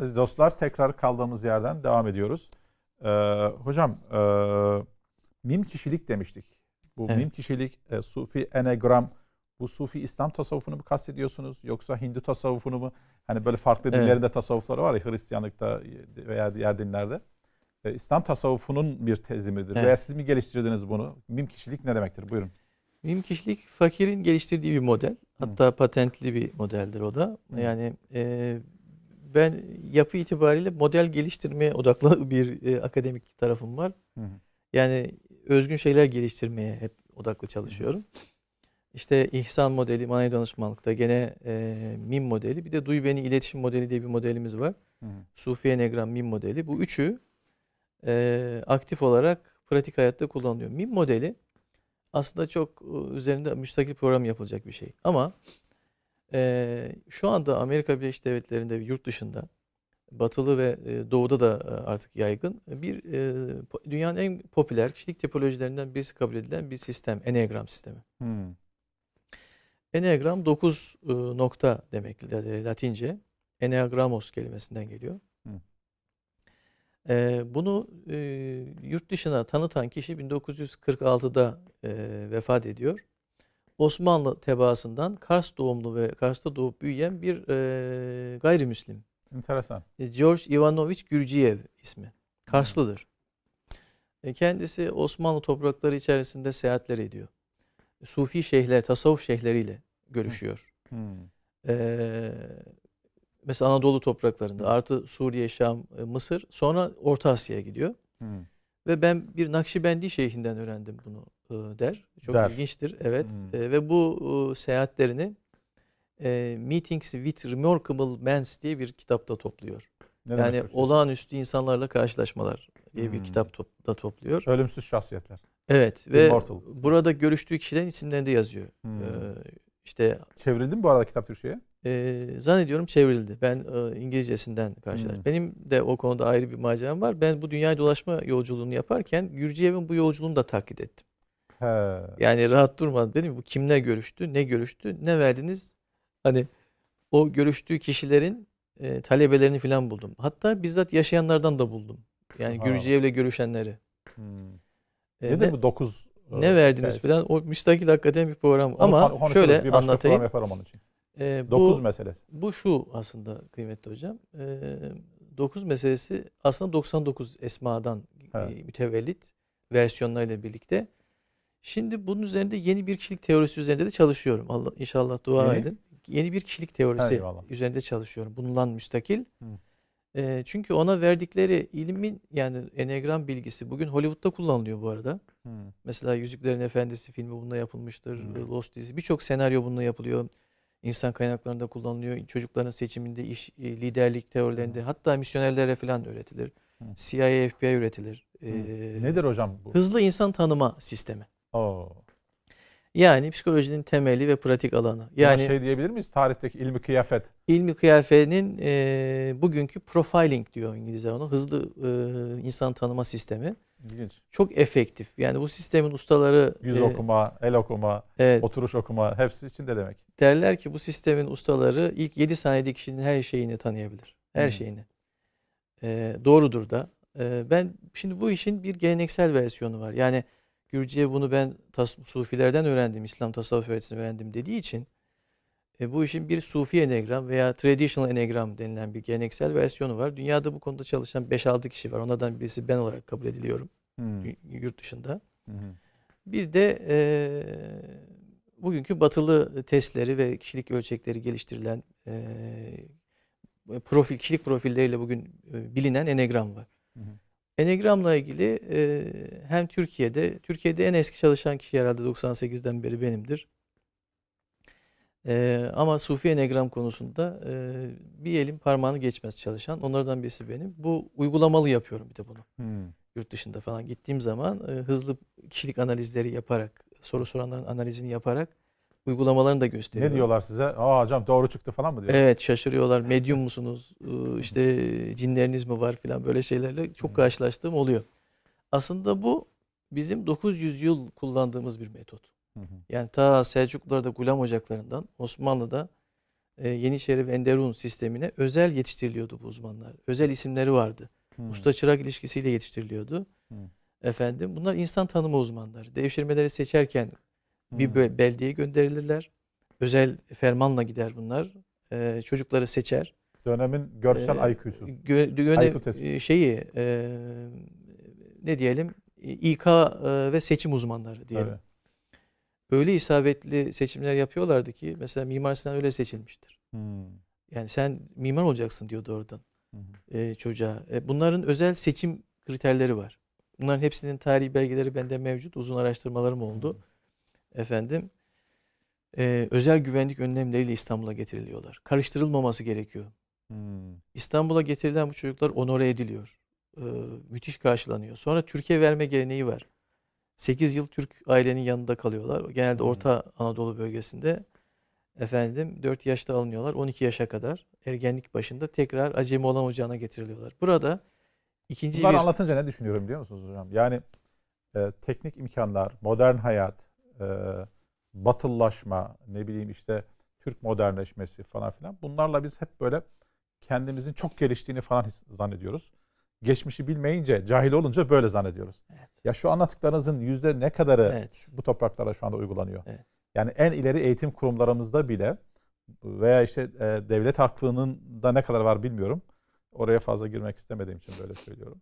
değerli dostlar tekrar kaldığımız yerden devam ediyoruz. Ee, hocam e, mim kişilik demiştik. Bu evet. mim kişilik, e, sufi enegram, bu sufi İslam tasavvufunu mu kastediyorsunuz yoksa Hindu tasavvufunu mu? Hani böyle farklı evet. dinlerin tasavvufları var ya Hristiyanlıkta veya diğer dinlerde. E, İslam tasavvufunun bir tezi midir? Evet. Veya siz mi geliştirdiniz bunu? Mim kişilik ne demektir? Buyurun. Mim kişilik fakirin geliştirdiği bir model. Hatta Hı. patentli bir modeldir o da. Hı. Yani e, ben yapı itibariyle model geliştirmeye odaklı bir e, akademik tarafım var. Hı hı. Yani özgün şeyler geliştirmeye hep odaklı çalışıyorum. Hı hı. İşte ihsan modeli, manevi danışmanlıkta gene e, MIM modeli. Bir de duy beni iletişim modeli diye bir modelimiz var. Hı hı. Sufi Enegram MIM modeli. Bu üçü e, aktif olarak pratik hayatta kullanılıyor. MIM modeli aslında çok e, üzerinde müstakil program yapılacak bir şey. Ama e, şu anda Amerika Birleşik Devletleri'nde yurt dışında batılı ve doğuda da artık yaygın bir dünyanın en popüler kişilik tipolojilerinden birisi kabul edilen bir sistem. Enneagram sistemi. Hmm. Enneagram 9 nokta demek latince. Enneagramos kelimesinden geliyor. Hmm. Bunu yurt dışına tanıtan kişi 1946'da vefat ediyor. Osmanlı tebaasından Kars doğumlu ve Kars'ta doğup büyüyen bir e, gayrimüslim. Enteresan. E, George Ivanovich Gürciyev ismi. Karslıdır. E, kendisi Osmanlı toprakları içerisinde seyahatler ediyor. E, Sufi şeyhler, tasavvuf şeyhleriyle görüşüyor. Hmm. E, mesela Anadolu topraklarında artı Suriye, Şam, e, Mısır sonra Orta Asya'ya gidiyor. Hmm ve ben bir Nakşibendi şeyhinden öğrendim bunu e, der. Çok der. ilginçtir. Evet. Hmm. E, ve bu e, seyahatlerini e, Meetings with Remarkable Mens diye bir kitapta topluyor. Ne yani olağanüstü insanlarla karşılaşmalar diye hmm. bir kitapta topluyor. Ölümsüz şahsiyetler. Evet ve Immortal. burada görüştüğü kişilerin isimlerini de yazıyor. Hmm. Ee, işte çevrildi mi bu arada kitap Türkçe'ye? e, zannediyorum çevrildi. Ben e, İngilizcesinden karşılar. Hmm. Benim de o konuda ayrı bir maceram var. Ben bu dünyayı dolaşma yolculuğunu yaparken Gürciyev'in bu yolculuğunu da takip ettim. He. Yani rahat durmadım. Dedim bu kimle görüştü, ne görüştü, ne verdiniz? Hani o görüştüğü kişilerin e, talebelerini falan buldum. Hatta bizzat yaşayanlardan da buldum. Yani Gürciyev'le görüşenleri. Hmm. E, Dedi ne, mi 9 ne verdiniz yani. falan o müstakil hakikaten bir program onu, ama şöyle bir anlatayım. Program yaparım onun için. E, bu, dokuz meselesi. Bu şu aslında kıymetli hocam. E, dokuz meselesi aslında 99 Esma'dan e, evet. e, mütevellit versiyonlarıyla birlikte. Şimdi bunun üzerinde yeni bir kişilik teorisi üzerinde de çalışıyorum. Allah inşallah dua yeni? edin. Yeni bir kişilik teorisi Eyvallah. üzerinde çalışıyorum. Bundan müstakil. E, çünkü ona verdikleri ilmin yani enegram bilgisi bugün Hollywood'da kullanılıyor bu arada. Hmm. Mesela Yüzüklerin Efendisi filmi bununla yapılmıştır. Hmm. Lost dizisi birçok senaryo bununla yapılıyor insan kaynaklarında kullanılıyor. Çocukların seçiminde, iş, e, liderlik teorilerinde hatta misyonerlere falan öğretilir. Hı. CIA, FBI üretilir. Hı. Ee, Nedir hocam bu? Hızlı insan tanıma sistemi. Oo. Yani psikolojinin temeli ve pratik alanı. Yani Buna şey diyebilir miyiz tarihteki ilmi kıyafet? İlmi kıyafetin e, bugünkü profiling diyor İngilizler onu. Hızlı e, insan tanıma sistemi. İlginç. Çok efektif. Yani bu sistemin ustaları... Yüz e, okuma, el okuma, evet, oturuş okuma hepsi için de demek. Derler ki bu sistemin ustaları ilk 7 saniyede kişinin her şeyini tanıyabilir. Her hmm. şeyini. E, doğrudur da. E, ben şimdi bu işin bir geleneksel versiyonu var. Yani Gürcü'ye bunu ben tas- sufilerden öğrendim, İslam tasavvuf öğretisini öğrendim dediği için e, bu işin bir sufi enegram veya traditional enegram denilen bir geleneksel versiyonu var. Dünyada bu konuda çalışan 5-6 kişi var. Onlardan birisi ben olarak kabul ediliyorum. Hmm. Yurt dışında. Hmm. Bir de e, bugünkü batılı testleri ve kişilik ölçekleri geliştirilen e, profil kişilik profilleriyle bugün e, bilinen enegram var. Enegramla ilgili e, hem Türkiye'de, Türkiye'de en eski çalışan kişi herhalde 98'den beri benimdir. E, ama Sufiye Negram konusunda e, bir elin parmağını geçmez çalışan. Onlardan birisi benim. Bu uygulamalı yapıyorum bir de bunu. Hmm. Yurt dışında falan gittiğim zaman e, hızlı kişilik analizleri yaparak, soru soranların analizini yaparak uygulamalarını da gösteriyorum. Ne diyorlar size? Aa hocam doğru çıktı falan mı diyor? Evet şaşırıyorlar. Medyum musunuz? Ee, işte cinleriniz mi var filan böyle şeylerle çok hmm. karşılaştığım oluyor. Aslında bu bizim 900 yıl kullandığımız bir metot. Yani ta Selçuklularda Gulam Ocaklarından Osmanlı'da e, Yeniçeri ve Enderun sistemine özel yetiştiriliyordu bu uzmanlar. Özel isimleri vardı. Hmm. Usta çırak ilişkisiyle yetiştiriliyordu. Hmm. Efendim bunlar insan tanıma uzmanları. Devşirmeleri seçerken hmm. bir beldeye gönderilirler. Özel fermanla gider bunlar. Ee, çocukları seçer. Dönemin görsel ee, Gö, dönem, IQ e, Şeyi e, ne diyelim İK e, ve seçim uzmanları diyelim. Evet öyle isabetli seçimler yapıyorlardı ki mesela Mimar Sinan öyle seçilmiştir. Hmm. Yani sen mimar olacaksın diyordu oradan hmm. e, çocuğa. E, bunların özel seçim kriterleri var. Bunların hepsinin tarihi belgeleri bende mevcut. Uzun araştırmalarım oldu. Hmm. Efendim e, özel güvenlik önlemleriyle İstanbul'a getiriliyorlar. Karıştırılmaması gerekiyor. Hmm. İstanbul'a getirilen bu çocuklar onore ediliyor. E, müthiş karşılanıyor. Sonra Türkiye verme geleneği var. 8 yıl Türk ailenin yanında kalıyorlar. Genelde Orta Anadolu bölgesinde efendim 4 yaşta alınıyorlar. 12 yaşa kadar ergenlik başında tekrar acemi olan ocağına getiriliyorlar. Burada ikinci Bunları bir... anlatınca ne düşünüyorum biliyor musunuz hocam? Yani e, teknik imkanlar, modern hayat, e, batıllaşma, ne bileyim işte Türk modernleşmesi falan filan bunlarla biz hep böyle kendimizin çok geliştiğini falan zannediyoruz geçmişi bilmeyince, cahil olunca böyle zannediyoruz. Evet. Ya şu anlattıklarınızın yüzde ne kadarı evet. bu topraklara şu anda uygulanıyor? Evet. Yani en ileri eğitim kurumlarımızda bile veya işte e, devlet haklının da ne kadar var bilmiyorum. Oraya fazla girmek istemediğim için böyle söylüyorum.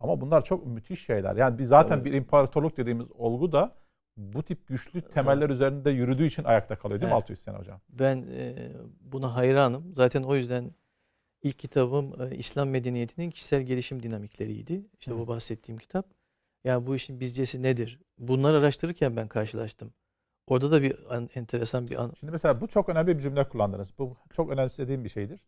Ama bunlar çok müthiş şeyler. Yani biz zaten Tabii. bir imparatorluk dediğimiz olgu da bu tip güçlü temeller üzerinde yürüdüğü için ayakta kalıyor değil evet. mi 600 sene hocam? Ben e, buna hayranım. Zaten o yüzden İlk kitabım e, İslam medeniyetinin kişisel gelişim dinamikleriydi. İşte Hı. bu bahsettiğim kitap. Yani bu işin bizcesi nedir? Bunları araştırırken ben karşılaştım. Orada da bir an, enteresan bir an. Şimdi mesela bu çok önemli bir cümle kullandınız. Bu çok önemsediğim bir şeydir.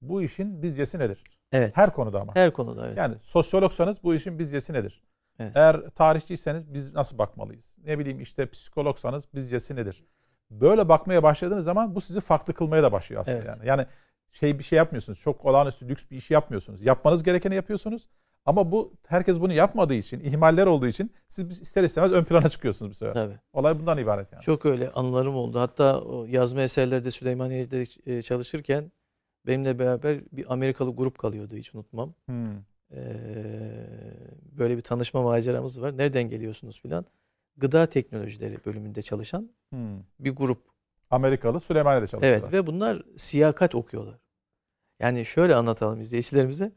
Bu işin bizcesi nedir? Evet. Her konuda ama. Her konuda evet. Yani sosyologsanız bu işin bizcesi nedir? Evet. Eğer tarihçiyseniz biz nasıl bakmalıyız? Ne bileyim işte psikologsanız bizcesi nedir? Böyle bakmaya başladığınız zaman bu sizi farklı kılmaya da başlıyor aslında evet. yani. Yani şey bir şey yapmıyorsunuz. Çok olağanüstü lüks bir iş yapmıyorsunuz. Yapmanız gerekeni yapıyorsunuz. Ama bu herkes bunu yapmadığı için, ihmaller olduğu için siz ister istemez ön plana çıkıyorsunuz bu sefer. Tabii. Olay bundan ibaret yani. Çok öyle anılarım oldu. Hatta o yazma eserlerde Süleymaniye'de e, çalışırken benimle beraber bir Amerikalı grup kalıyordu hiç unutmam. Hmm. Ee, böyle bir tanışma maceramız var. Nereden geliyorsunuz filan. Gıda teknolojileri bölümünde çalışan hmm. bir grup Amerikalı Süleymaniye'de çalışıyorlar. Evet ve bunlar siyakat okuyorlar. Yani şöyle anlatalım izleyicilerimize.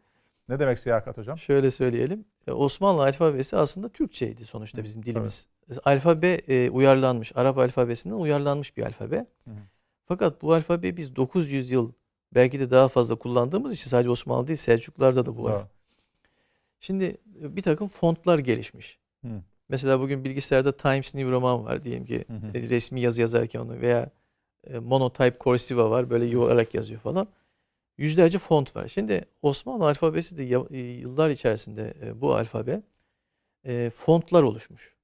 Ne demek siyakat hocam? Şöyle söyleyelim. E, Osmanlı alfabesi aslında Türkçeydi sonuçta bizim Hı, dilimiz. Evet. Alfabe e, uyarlanmış. Arap alfabesinden uyarlanmış bir alfabe. Hı. Fakat bu alfabe biz 900 yıl belki de daha fazla kullandığımız için sadece Osmanlı değil Selçuklarda da bu var. Şimdi e, bir takım fontlar gelişmiş. Hı. Mesela bugün bilgisayarda Times New Roman var diyelim ki hı hı. resmi yazı yazarken onu veya e, monotype korsiva var. Böyle yuvarlak yazıyor falan. Yüzlerce font var. Şimdi Osmanlı alfabesi de e, yıllar içerisinde e, bu alfabe e, fontlar oluşmuş.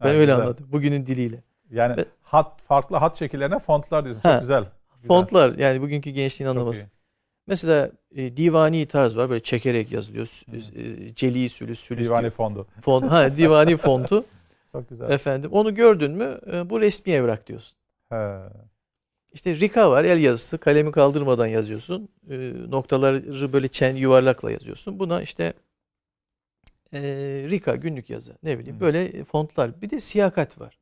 Ben evet, öyle güzel. anladım. Bugünün diliyle. Yani ben, hat farklı hat şekillerine fontlar diyorsun. Çok güzel. güzel. Fontlar yani bugünkü gençliğin anlaması. Mesela e, divani tarz var böyle çekerek yazılıyor. E, celi sülüs sülüs. Divani diyor. fondu. Fon, ha, divani fontu. Çok güzel. Efendim onu gördün mü e, bu resmi evrak diyorsun. He. İşte Rika var el yazısı. Kalemi kaldırmadan yazıyorsun. E, noktaları böyle çen yuvarlakla yazıyorsun. Buna işte e, Rika günlük yazı ne bileyim hmm. böyle fontlar. Bir de siyakat var.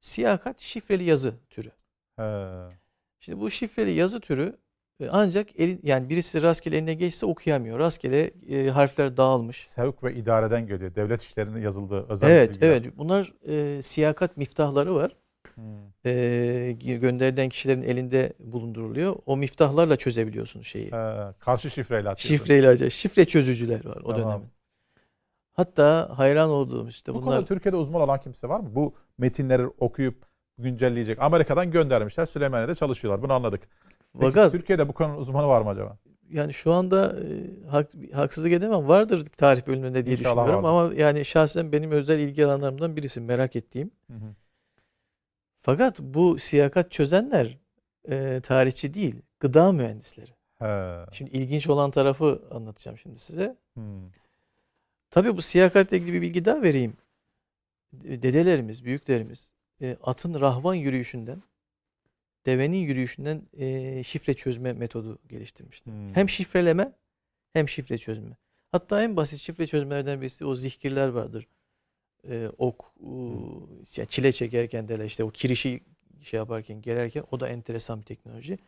Siyakat şifreli yazı türü. He. Şimdi bu şifreli yazı türü e, ancak elin, yani birisi rastgele eline geçse okuyamıyor. Rastgele e, harfler dağılmış. Sevk ve idareden geliyor. Devlet işlerinin yazıldığı özel Evet, evet. Bunlar e, siyakat miftahları var e, gönderilen kişilerin elinde bulunduruluyor. O miftahlarla çözebiliyorsun şeyi. Ee, karşı şifreyle açıyorsun. Şifreyle açıyorsun. Şifre çözücüler var o tamam. dönemin. Hatta hayran olduğum işte Bu bunlar. Bu konuda Türkiye'de uzman olan kimse var mı? Bu metinleri okuyup güncelleyecek. Amerika'dan göndermişler. Süleymaniye'de çalışıyorlar. Bunu anladık. Peki, Fakat, Türkiye'de bu konunun uzmanı var mı acaba? Yani şu anda e, haksızlık edemem. Vardır tarih bölümünde diye İnşallah düşünüyorum vardır. ama yani şahsen benim özel ilgi alanlarımdan birisi merak ettiğim. Hı hı. Fakat bu siyakat çözenler e, tarihçi değil, gıda mühendisleri. He. Şimdi ilginç olan tarafı anlatacağım şimdi size. Hmm. Tabii bu siyakatle ilgili bir bilgi daha vereyim. Dedelerimiz, büyüklerimiz e, atın rahvan yürüyüşünden, devenin yürüyüşünden e, şifre çözme metodu geliştirmişler. Hmm. Hem şifreleme hem şifre çözme. Hatta en basit şifre çözmelerden birisi o zihkirler vardır e, ok e, çile çekerken de işte o kirişi şey yaparken gelerken o da enteresan bir teknoloji.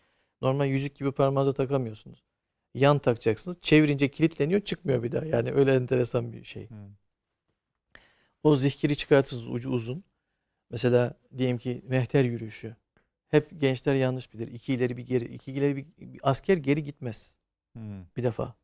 Normal yüzük gibi parmağınıza takamıyorsunuz. Yan takacaksınız. Çevirince kilitleniyor çıkmıyor bir daha. Yani öyle enteresan bir şey. Hmm. O zihkiri çıkartırsınız ucu uzun. Mesela diyelim ki mehter yürüyüşü. Hep gençler yanlış bilir. İki ileri bir geri. iki ileri bir, bir asker geri gitmez. Hmm. Bir defa.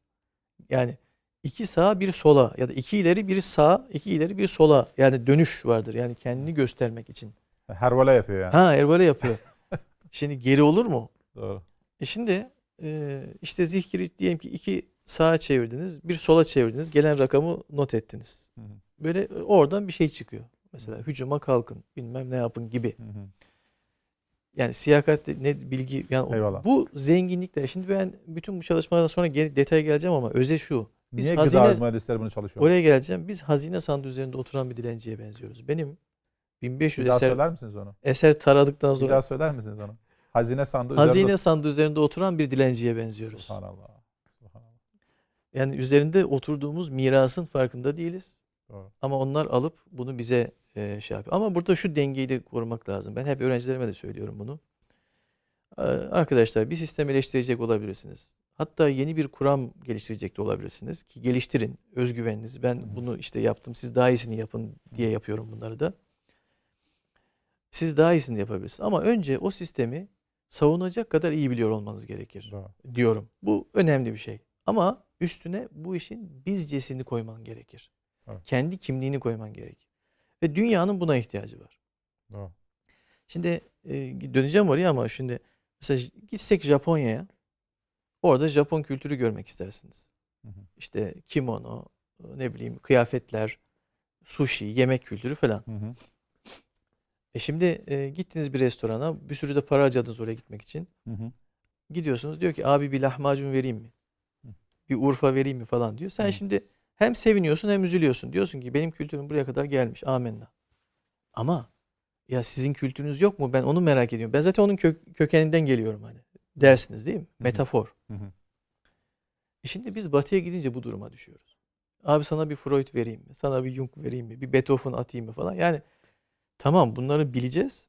Yani iki sağa bir sola ya da iki ileri bir sağa, iki ileri bir sola yani dönüş vardır. Yani kendini göstermek için. Hervala yapıyor yani. Ha hervala yapıyor. şimdi geri olur mu? Doğru. E şimdi e, işte zihkiri diyelim ki iki sağa çevirdiniz, bir sola çevirdiniz. Gelen rakamı not ettiniz. Böyle e, oradan bir şey çıkıyor. Mesela hücuma kalkın, bilmem ne yapın gibi. Yani siyakat ne bilgi yani Eyvallah. bu zenginlikler. Şimdi ben bütün bu çalışmalardan sonra detaya geleceğim ama öze şu. Biz Niye hazine, gıda mühendisleri bunu çalışıyor? Oraya geleceğim. Biz hazine sandığı üzerinde oturan bir dilenciye benziyoruz. Benim 1500 bir daha eser, söyler misiniz onu? eser taradıktan sonra... Bir daha söyler misiniz onu? Hazine sandığı, hazine üzerinde... sandığı üzerinde oturan bir dilenciye benziyoruz. Subhanallah. Yani üzerinde oturduğumuz mirasın farkında değiliz. Doğru. Ama onlar alıp bunu bize e, şey yapıyor. Ama burada şu dengeyi de korumak lazım. Ben hep öğrencilerime de söylüyorum bunu. Ee, arkadaşlar bir sistem eleştirecek olabilirsiniz. Hatta yeni bir kuram geliştirecek de olabilirsiniz ki geliştirin özgüveninizi. Ben bunu işte yaptım siz daha iyisini yapın diye yapıyorum bunları da. Siz daha iyisini yapabilirsiniz ama önce o sistemi savunacak kadar iyi biliyor olmanız gerekir diyorum. Bu önemli bir şey. Ama üstüne bu işin bizcesini koyman gerekir. Evet. Kendi kimliğini koyman gerekir. Ve dünyanın buna ihtiyacı var. Doğru. Şimdi e, döneceğim oraya ama şimdi mesela gitsek Japonya'ya Orada Japon kültürü görmek istersiniz. Hı hı. İşte kimono, e, ne bileyim kıyafetler, sushi, yemek kültürü falan. Hı hı. E şimdi e, gittiniz bir restorana, bir sürü de para harcadınız oraya gitmek için. Hı hı. Gidiyorsunuz diyor ki abi bir lahmacun vereyim mi? Bir Urfa vereyim mi falan diyor. Sen hı. şimdi hem seviniyorsun hem üzülüyorsun. Diyorsun ki benim kültürüm buraya kadar gelmiş. Amenna. Ama ya sizin kültürünüz yok mu? Ben onu merak ediyorum. Ben zaten onun kök, kökeninden geliyorum hani dersiniz değil mi? Metafor. Hı hı. E şimdi biz batıya gidince bu duruma düşüyoruz. Abi sana bir Freud vereyim mi? Sana bir Jung vereyim mi? Bir Beethoven atayım mı falan. Yani tamam bunları bileceğiz.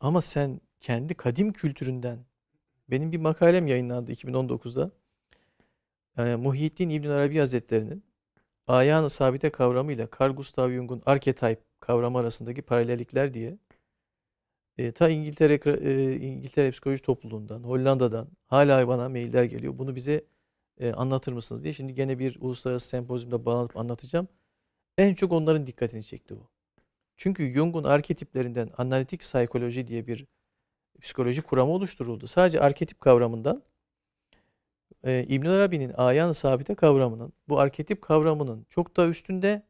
Ama sen kendi kadim kültüründen benim bir makalem yayınlandı 2019'da. Yani ee, Muhyiddin İbn Arabi Hazretleri'nin ayağını sabite kavramıyla Carl Gustav Jung'un arketayp kavramı arasındaki paralellikler diye e, ta İngiltere e, İngiltere Psikoloji Topluluğundan, Hollanda'dan hala bana mailler geliyor. Bunu bize e, anlatır mısınız diye. Şimdi gene bir uluslararası sempozyumda bağlanıp anlatacağım. En çok onların dikkatini çekti bu. Çünkü Jung'un arketiplerinden analitik psikoloji diye bir psikoloji kuramı oluşturuldu. Sadece arketip kavramından e, İbn Arabi'nin ayan sabite kavramının bu arketip kavramının çok daha üstünde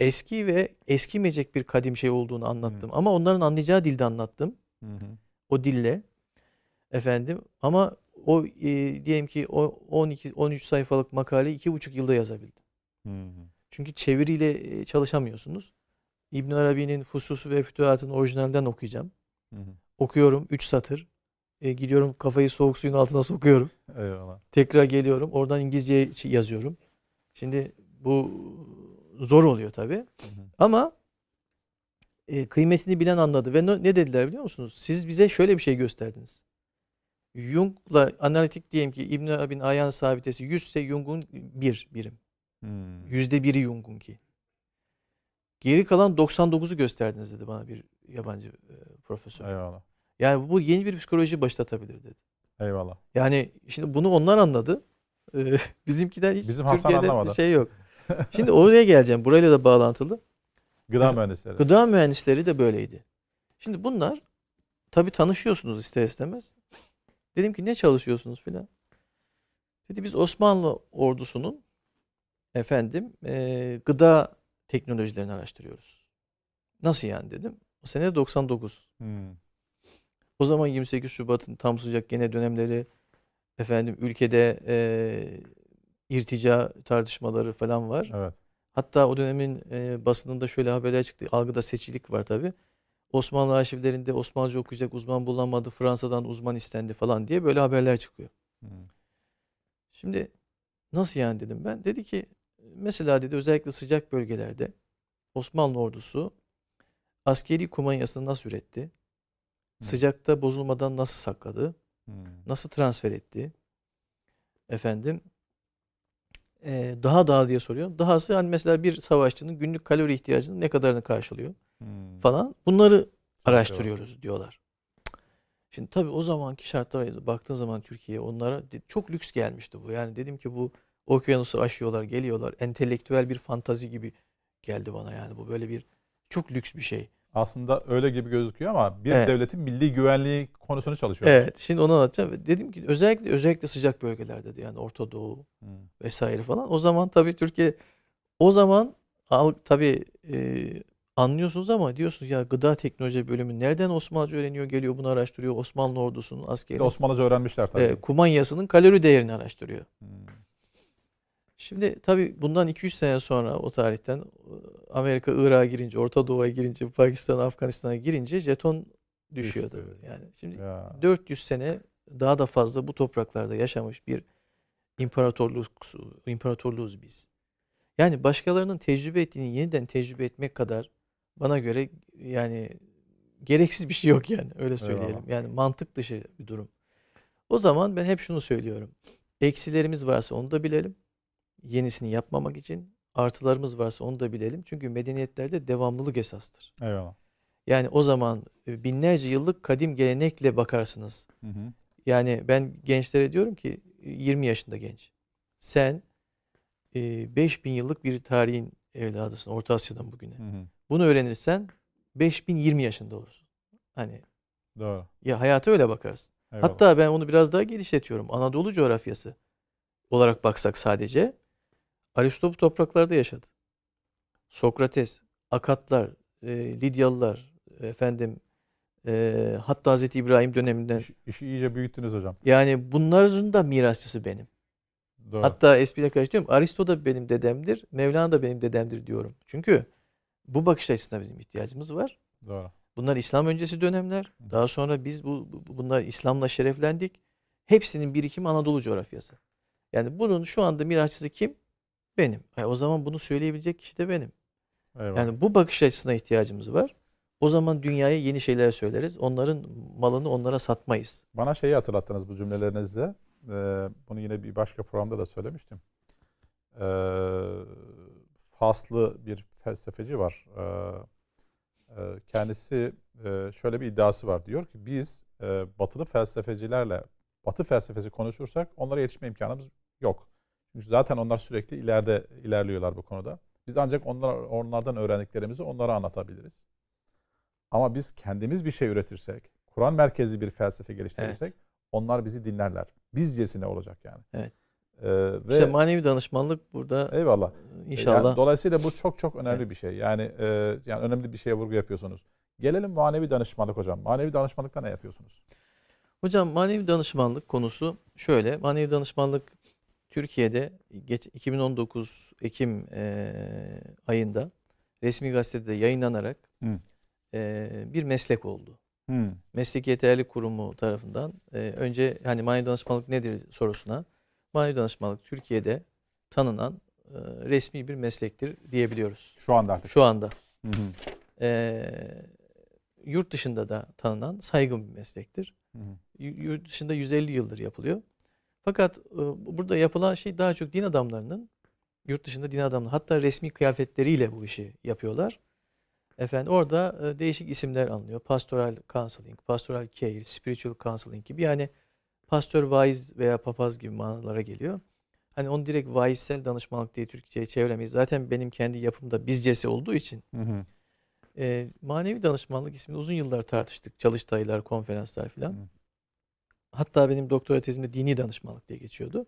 eski ve eskimeyecek bir kadim şey olduğunu anlattım. Hı. Ama onların anlayacağı dilde anlattım. Hı hı. O dille. Efendim ama o e, diyelim ki o 12 13 sayfalık makale iki buçuk yılda yazabildim. Hı hı. Çünkü çeviriyle e, çalışamıyorsunuz. İbn Arabi'nin Fususu ve Fütuhat'ın orijinalinden okuyacağım. Hı hı. Okuyorum 3 satır. E, gidiyorum kafayı soğuk suyun altına sokuyorum. Eyvallah. Tekrar geliyorum. Oradan İngilizce şey yazıyorum. Şimdi bu zor oluyor tabi. Ama e, kıymetini bilen anladı ve ne, ne dediler biliyor musunuz? Siz bize şöyle bir şey gösterdiniz. Jung'la analitik diyelim ki İbn Abin Ayan sabitesi 100 ise Jung'un 1 birim. Yüzde hmm. biri Jung'un ki. Geri kalan 99'u gösterdiniz dedi bana bir yabancı e, profesör. Eyvallah. Yani bu yeni bir psikoloji başlatabilir dedi. Eyvallah. Yani şimdi bunu onlar anladı. Ee, bizimkiden hiç Bizim Türkiye'de anlamadı. şey yok. Şimdi oraya geleceğim. Burayla da bağlantılı. Gıda mühendisleri. Gıda mühendisleri de böyleydi. Şimdi bunlar tabii tanışıyorsunuz ister istemez. Dedim ki ne çalışıyorsunuz filan. Dedi biz Osmanlı ordusunun efendim e, gıda teknolojilerini araştırıyoruz. Nasıl yani dedim. O sene 99. Hmm. O zaman 28 Şubat'ın tam sıcak gene dönemleri efendim ülkede e, irtica tartışmaları falan var. Evet. Hatta o dönemin e, basınında şöyle haberler çıktı. Algıda seçilik var tabi. Osmanlı arşivlerinde Osmanlıca okuyacak uzman bulunamadı. Fransa'dan uzman istendi falan diye böyle haberler çıkıyor. Hmm. Şimdi nasıl yani dedim ben. Dedi ki mesela dedi özellikle sıcak bölgelerde Osmanlı ordusu askeri kumanyasını nasıl üretti? Hmm. Sıcakta bozulmadan nasıl sakladı? Hmm. Nasıl transfer etti? Efendim e, daha daha diye soruyorum. Dahası hani mesela bir savaşçının günlük kalori ihtiyacının ne kadarını karşılıyor hmm. falan. Bunları araştırıyoruz evet. diyorlar. Şimdi tabii o zamanki şartlara baktığın zaman Türkiye onlara çok lüks gelmişti bu. Yani dedim ki bu okyanusu aşıyorlar, geliyorlar. Entelektüel bir fantazi gibi geldi bana yani bu böyle bir çok lüks bir şey aslında öyle gibi gözüküyor ama bir evet. devletin milli güvenliği konusunu çalışıyor. Evet. Şimdi onu anlatacağım. Dedim ki özellikle özellikle sıcak bölgelerde de yani Orta Doğu hmm. vesaire falan. O zaman tabii Türkiye o zaman al, tabii e, anlıyorsunuz ama diyorsunuz ya gıda teknoloji bölümü nereden Osmanlıca öğreniyor geliyor bunu araştırıyor. Osmanlı ordusunun askeri. Osmanlıca öğrenmişler tabii. E, kumanyasının kalori değerini araştırıyor. Hmm. Şimdi tabii bundan 200 sene sonra o tarihten Amerika Irak'a girince, Orta Doğu'ya girince, Pakistan, Afganistan'a girince jeton düşüyor tabii. Yani şimdi ya. 400 sene daha da fazla bu topraklarda yaşamış bir imparatorluk imparatorluğuz biz. Yani başkalarının tecrübe ettiğini yeniden tecrübe etmek kadar bana göre yani gereksiz bir şey yok yani öyle söyleyelim. Yani mantık dışı bir durum. O zaman ben hep şunu söylüyorum. Eksilerimiz varsa onu da bilelim yenisini yapmamak için artılarımız varsa onu da bilelim. Çünkü medeniyetlerde devamlılık esastır. Eyvallah. Yani o zaman e, binlerce yıllık kadim gelenekle bakarsınız. Hı hı. Yani ben gençlere diyorum ki 20 e, yaşında genç. Sen 5000 e, yıllık bir tarihin evladısın Orta Asya'dan bugüne. Hı hı. Bunu öğrenirsen 5020 yaşında olursun. Hani Doğru. Ya hayata öyle bakarsın. Eyvallah. Hatta ben onu biraz daha genişletiyorum. Anadolu coğrafyası olarak baksak sadece Aristo bu topraklarda yaşadı. Sokrates, Akatlar, e, Lidyalılar, efendim e, hatta Hazreti İbrahim döneminden. İşi işi iyice büyüttünüz hocam. Yani bunların da mirasçısı benim. Doğru. Hatta espriyle karşı diyorum Aristo da benim dedemdir, Mevlana da benim dedemdir diyorum. Çünkü bu bakış açısına bizim ihtiyacımız var. Doğru. Bunlar İslam öncesi dönemler. Daha sonra biz bu, bu bunlar İslam'la şereflendik. Hepsinin birikimi Anadolu coğrafyası. Yani bunun şu anda mirasçısı kim? benim. E, o zaman bunu söyleyebilecek kişi de benim. Eyvallah. Yani bu bakış açısına ihtiyacımız var. O zaman dünyaya yeni şeyler söyleriz. Onların malını onlara satmayız. Bana şeyi hatırlattınız bu cümlelerinizle. Ee, bunu yine bir başka programda da söylemiştim. Ee, faslı bir felsefeci var. Ee, kendisi e, şöyle bir iddiası var. Diyor ki biz e, batılı felsefecilerle batı felsefesi konuşursak onlara yetişme imkanımız yok. Çünkü zaten onlar sürekli ileride ilerliyorlar bu konuda. Biz ancak onlar, onlardan öğrendiklerimizi onlara anlatabiliriz. Ama biz kendimiz bir şey üretirsek, Kur'an merkezli bir felsefe geliştirirsek evet. onlar bizi dinlerler. Bizcesine olacak yani. Evet. Ee, ve manevi danışmanlık burada. Eyvallah. E, inşallah. Yani, dolayısıyla bu çok çok önemli evet. bir şey. Yani e, yani önemli bir şeye vurgu yapıyorsunuz. Gelelim manevi danışmanlık hocam. Manevi danışmanlıkta ne yapıyorsunuz? Hocam manevi danışmanlık konusu şöyle. Manevi danışmanlık Türkiye'de geç, 2019 Ekim e, ayında resmi gazetede yayınlanarak Hı. E, bir meslek oldu. Hı. Meslek Yeterli Kurumu tarafından e, önce hani manevi danışmanlık nedir sorusuna manevi danışmanlık Türkiye'de tanınan e, resmi bir meslektir diyebiliyoruz. Şu anda artık. Şu anda. Hı E, yurt dışında da tanınan saygın bir meslektir. Hı hı. Yurt dışında 150 yıldır yapılıyor. Fakat e, burada yapılan şey daha çok din adamlarının yurt dışında din adamları hatta resmi kıyafetleriyle bu işi yapıyorlar. Efendim orada e, değişik isimler anlıyor. Pastoral counseling, pastoral care, spiritual counseling gibi yani pastör vaiz veya papaz gibi manalara geliyor. Hani onu direkt vaizsel danışmanlık diye Türkçe'ye çeviremeyiz. Zaten benim kendi yapımda bizcesi olduğu için. Hı hı. E, manevi danışmanlık ismini uzun yıllar tartıştık. Çalıştaylar, konferanslar filan hatta benim doktora tezimde dini danışmanlık diye geçiyordu.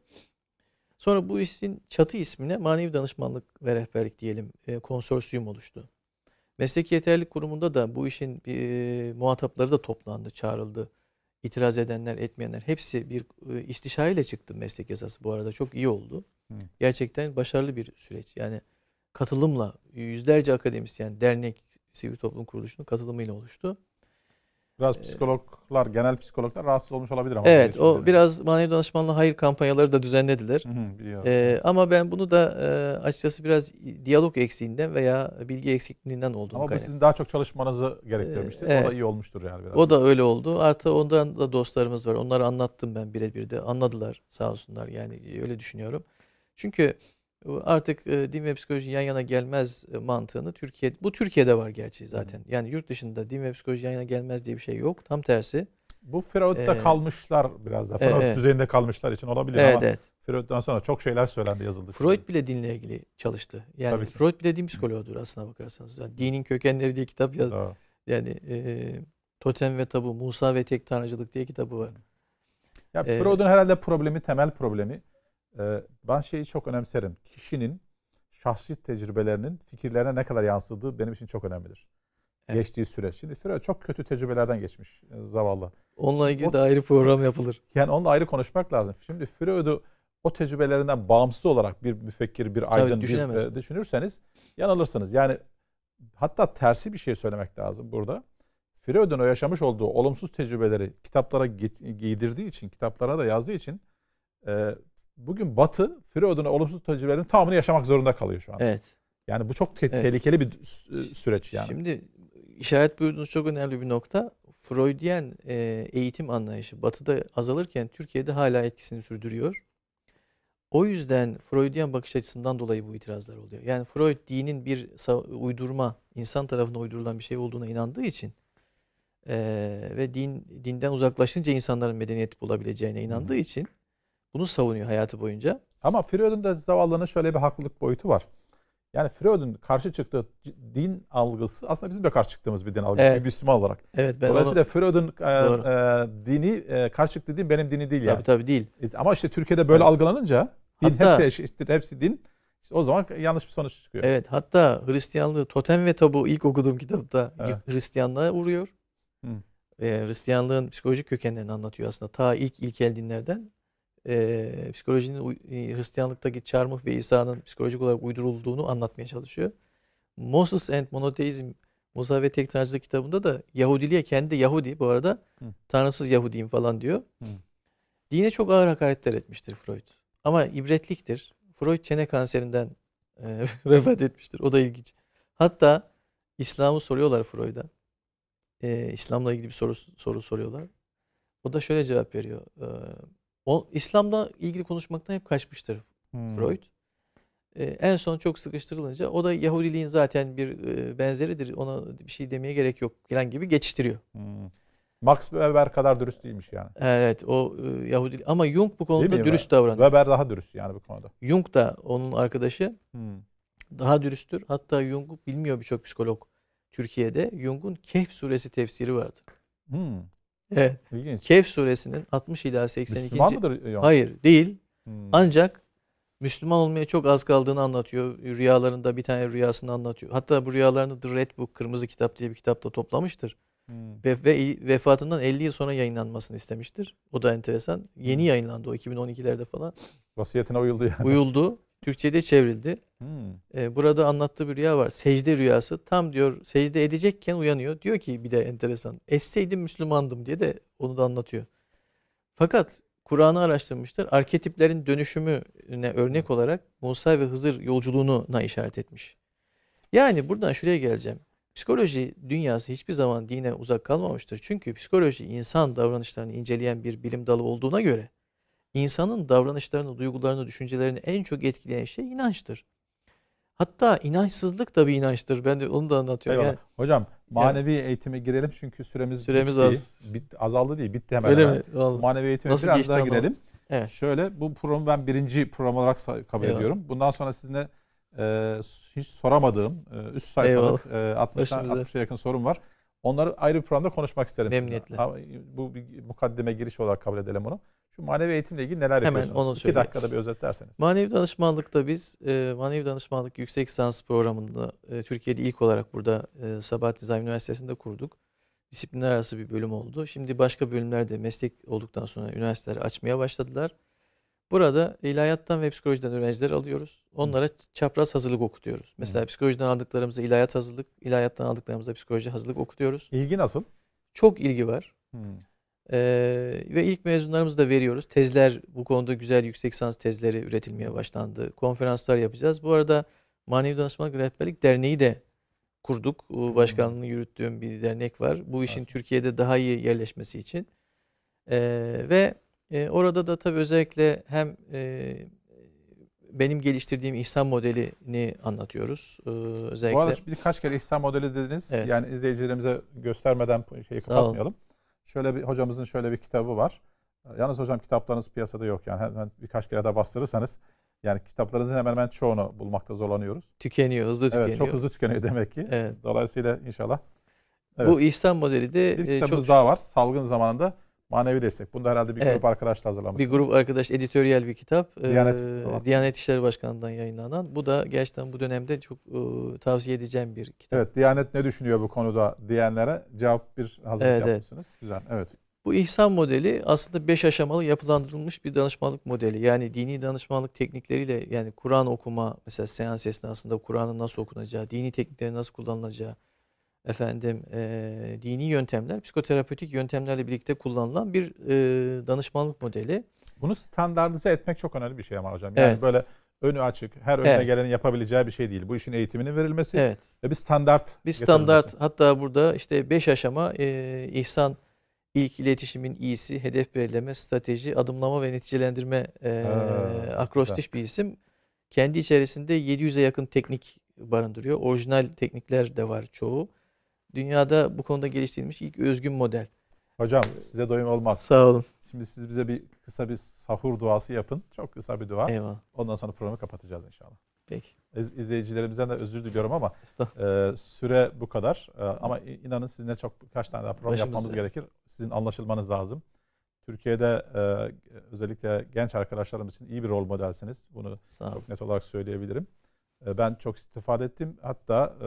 Sonra bu işin çatı ismine manevi danışmanlık ve rehberlik diyelim e, konsorsiyum oluştu. Mesleki yeterlilik kurumunda da bu işin e, muhatapları da toplandı, çağrıldı. İtiraz edenler, etmeyenler hepsi bir e, istişareyle çıktı meslek yasası bu arada. Çok iyi oldu. Hı. Gerçekten başarılı bir süreç. Yani katılımla yüzlerce akademisyen, dernek, sivil toplum kuruluşunun katılımıyla oluştu. Biraz ee, psikologlar, genel psikologlar rahatsız olmuş olabilir ama. Evet, o dedi. biraz manevi danışmanlığı hayır kampanyaları da düzenlediler. Hı ee, ama ben bunu da e, açıkçası biraz diyalog eksiğinden veya bilgi eksikliğinden olduğunu Ama bu sizin daha çok çalışmanızı gerektirmişti. Evet. O da iyi olmuştur yani biraz. O da öyle oldu. Artı ondan da dostlarımız var. Onları anlattım ben birebir de. Anladılar sağ olsunlar yani öyle düşünüyorum. Çünkü ee, artık e, din ve psikoloji yan yana gelmez e, mantığını Türkiye bu Türkiye'de var gerçi zaten. Yani yurt dışında din ve psikoloji yan yana gelmez diye bir şey yok. Tam tersi. Bu Freud'da ee, kalmışlar biraz da. E, Freud evet. düzeyinde kalmışlar için olabilir evet, ama evet. Freud'dan sonra çok şeyler söylendi, yazıldı. Freud şimdi. bile dinle ilgili çalıştı. Yani Tabii Freud bile din psikoloğudur aslına bakarsanız. Yani dinin kökenleri diye kitap yazdı. Yani e, Totem ve Tabu, Musa ve Tek Tanrıcılık diye kitabı var. Ya ee, Freud'un herhalde problemi, temel problemi ee, ben şeyi çok önemserim. Kişinin şahsi tecrübelerinin fikirlerine ne kadar yansıdığı benim için çok önemlidir. Evet. Geçtiği süreç. Şimdi Firavun çok kötü tecrübelerden geçmiş e, zavallı. Onunla ilgili o, de ayrı program yapılır. Yani onunla ayrı konuşmak lazım. Şimdi Firavun'u o tecrübelerinden bağımsız olarak bir müfekkir, bir aydın bir, e, düşünürseniz yanılırsınız. Yani hatta tersi bir şey söylemek lazım burada. Freud'un o yaşamış olduğu olumsuz tecrübeleri kitaplara giydirdiği için, kitaplara da yazdığı için e, bugün Batı Freud'un olumsuz tecrübelerinin tamamını yaşamak zorunda kalıyor şu an. Evet. Yani bu çok te- evet. tehlikeli bir e, süreç yani. Şimdi işaret buyurduğunuz çok önemli bir nokta. Freudiyen e, eğitim anlayışı batıda azalırken Türkiye'de hala etkisini sürdürüyor. O yüzden Freudiyen bakış açısından dolayı bu itirazlar oluyor. Yani Freud dinin bir uydurma, insan tarafından uydurulan bir şey olduğuna inandığı için e, ve din dinden uzaklaşınca insanların medeniyet bulabileceğine inandığı için bunu savunuyor hayatı boyunca. Ama Freud'un da zavallının şöyle bir haklılık boyutu var. Yani Freud'un karşı çıktığı din algısı aslında bizim de karşı çıktığımız bir din algısı evet. bir Müslüman olarak. Evet, ben Dolayısıyla onu... Freud'un e, e, dini e, karşı çıktığı din benim dini değil tabii, yani. Tabii tabii değil. E, ama işte Türkiye'de böyle evet. algılanınca din hatta, hepsi şey, eşittir, hepsi din. İşte o zaman yanlış bir sonuç çıkıyor. Evet hatta Hristiyanlığı Totem ve Tabu ilk okuduğum kitapta evet. Hristiyanlığa uğruyor. Hı. Hristiyanlığın psikolojik kökenlerini anlatıyor aslında. Ta ilk ilkel dinlerden e, psikolojinin e, Hristiyanlıktaki çarmıh ve İsa'nın psikolojik olarak uydurulduğunu anlatmaya çalışıyor. Moses and Monotheism Musa ve Tek Tanrıcılık kitabında da Yahudiliğe kendi Yahudi bu arada Hı. Tanrısız Yahudiyim falan diyor. Hı. Dine çok ağır hakaretler etmiştir Freud. Ama ibretliktir. Freud çene kanserinden e, vefat etmiştir. O da ilginç. Hatta İslam'ı soruyorlar Freud'a. E, İslam'la ilgili bir soru, soru soruyorlar. O da şöyle cevap veriyor. E, o, İslam'da ilgili konuşmaktan hep kaçmıştır hmm. Freud. E, en son çok sıkıştırılınca o da Yahudiliğin zaten bir e, benzeridir. Ona bir şey demeye gerek yok falan gibi geçiştiriyor. Hmm. Max Weber kadar dürüst değilmiş yani. Evet o e, Yahudi ama Jung bu konuda Değil dürüst davranıyor. Weber daha dürüst yani bu konuda. Jung da onun arkadaşı hmm. daha dürüsttür. Hatta Jung'u bilmiyor birçok psikolog Türkiye'de. Jung'un Kehf suresi tefsiri vardı. Hmm. Evet. İlginç. Kehf suresinin 60 ila 82. Müslüman mıdır? Yani? Hayır değil. Hmm. Ancak Müslüman olmaya çok az kaldığını anlatıyor. Rüyalarında bir tane rüyasını anlatıyor. Hatta bu rüyalarını The Red Book, Kırmızı Kitap diye bir kitapta toplamıştır. Hmm. Ve, ve vefatından 50 yıl sonra yayınlanmasını istemiştir. O da enteresan. Yeni hmm. yayınlandı o 2012'lerde falan. Vasiyetine uyuldu yani. Uyuldu. Türkçe'de çevrildi. Hmm. E, burada anlattığı bir rüya var. Secde rüyası. Tam diyor secde edecekken uyanıyor. Diyor ki bir de enteresan. Esseydim Müslümandım diye de onu da anlatıyor. Fakat Kur'an'ı araştırmıştır. Arketiplerin dönüşümüne örnek hmm. olarak Musa ve Hızır yolculuğuna işaret etmiş. Yani buradan şuraya geleceğim. Psikoloji dünyası hiçbir zaman dine uzak kalmamıştır. Çünkü psikoloji insan davranışlarını inceleyen bir bilim dalı olduğuna göre insanın davranışlarını, duygularını, düşüncelerini en çok etkileyen şey inançtır. Hatta inançsızlık da bir inançtır. Ben de onu da anlatıyorum. Yani, Hocam manevi yani, eğitime girelim çünkü süremiz, süremiz bitti. Az. Bit, azaldı değil bitti hemen Öyle hemen. Mi? Vallahi. Manevi eğitime Nasıl biraz daha girelim. Evet. Şöyle bu programı ben birinci program olarak kabul Eyvallah. ediyorum. Bundan sonra sizinle e, hiç soramadığım e, üst sayfalık e, 60'a 60'a yakın sorum var. Onları ayrı bir programda konuşmak isterim. Memnuniyetle. Sizinle. Bu mukaddeme giriş olarak kabul edelim onu. Şu manevi eğitimle ilgili neler Hemen yapıyorsunuz? Hemen onu İki dakikada bir özetlerseniz. Manevi danışmanlıkta biz e, manevi danışmanlık yüksek lisans programında e, Türkiye'de ilk olarak burada e, Sabahattin Zahim Üniversitesi'nde kurduk. Disiplinler arası bir bölüm oldu. Şimdi başka bölümlerde meslek olduktan sonra üniversiteler açmaya başladılar. Burada ilahiyattan ve psikolojiden öğrenciler alıyoruz. Onlara Hı. çapraz hazırlık okutuyoruz. Mesela Hı. psikolojiden aldıklarımızı ilahiyat hazırlık, ilahiyattan aldıklarımızı psikoloji hazırlık okutuyoruz. İlgi nasıl? Çok ilgi var. Hmm. Ee, ve ilk mezunlarımızı da veriyoruz. Tezler bu konuda güzel yüksek lisans tezleri üretilmeye başlandı. Konferanslar yapacağız. Bu arada Manevi Danışmanlık Rehberlik Derneği de kurduk. Bu başkanlığını yürüttüğüm bir dernek var. Bu işin Türkiye'de daha iyi yerleşmesi için. Ee, ve e, orada da tabii özellikle hem e, benim geliştirdiğim İhsan modelini anlatıyoruz. Ee, özellikle. Bu arada birkaç kere İhsan modeli dediniz. Evet. Yani izleyicilerimize göstermeden şeyi kapatmayalım. Sağ olun. Şöyle bir hocamızın şöyle bir kitabı var. Yalnız hocam kitaplarınız piyasada yok yani hemen birkaç kere de bastırırsanız yani kitaplarınızın hemen hemen çoğunu bulmakta zorlanıyoruz. Tükeniyor, hızlı tükeniyor. Evet, çok hızlı tükeniyor demek ki. Evet. Dolayısıyla inşallah. Evet. Bu İslam modeli de bir e, kitabımız çok... daha var. Salgın zamanında Manevi destek. Bunu da herhalde bir evet. grup arkadaş da hazırlamış. Bir grup arkadaş editoryal bir kitap. Ee, Diyanet, e, Diyanet İşleri Başkanı'ndan yayınlanan. Bu da gerçekten bu dönemde çok e, tavsiye edeceğim bir kitap. Evet, Diyanet ne düşünüyor bu konuda diyenlere cevap bir hazırlık evet, yapmışsınız. Evet. Güzel, evet. Bu ihsan modeli aslında beş aşamalı yapılandırılmış bir danışmanlık modeli. Yani dini danışmanlık teknikleriyle yani Kur'an okuma mesela seans esnasında Kur'an'ın nasıl okunacağı, dini tekniklerin nasıl kullanılacağı, efendim e, dini yöntemler, psikoterapötik yöntemlerle birlikte kullanılan bir e, danışmanlık modeli. Bunu standartize etmek çok önemli bir şey ama hocam. Yani evet. böyle önü açık, her önüne evet. gelenin yapabileceği bir şey değil. Bu işin eğitiminin verilmesi evet. ve bir standart. Bir standart hatta burada işte 5 aşama e, ihsan, ilk iletişimin iyisi, hedef belirleme, strateji, adımlama ve neticelendirme e, ha, akrostiş güzel. bir isim. Kendi içerisinde 700'e yakın teknik barındırıyor. Orijinal teknikler de var çoğu dünyada bu konuda geliştirilmiş ilk özgün model. Hocam size doyum olmaz. Sağ olun. Şimdi siz bize bir kısa bir sahur duası yapın. Çok kısa bir dua. Eyvallah. Ondan sonra programı kapatacağız inşallah. Peki. İzleyicilerimizden de özür diliyorum ama e, süre bu kadar. E, ama inanın sizinle çok kaç tane daha program Başımız yapmamız gerekir. Sizin anlaşılmanız lazım. Türkiye'de e, özellikle genç arkadaşlarımız için iyi bir rol modelsiniz. Bunu çok net olarak söyleyebilirim. E, ben çok istifade ettim. Hatta e,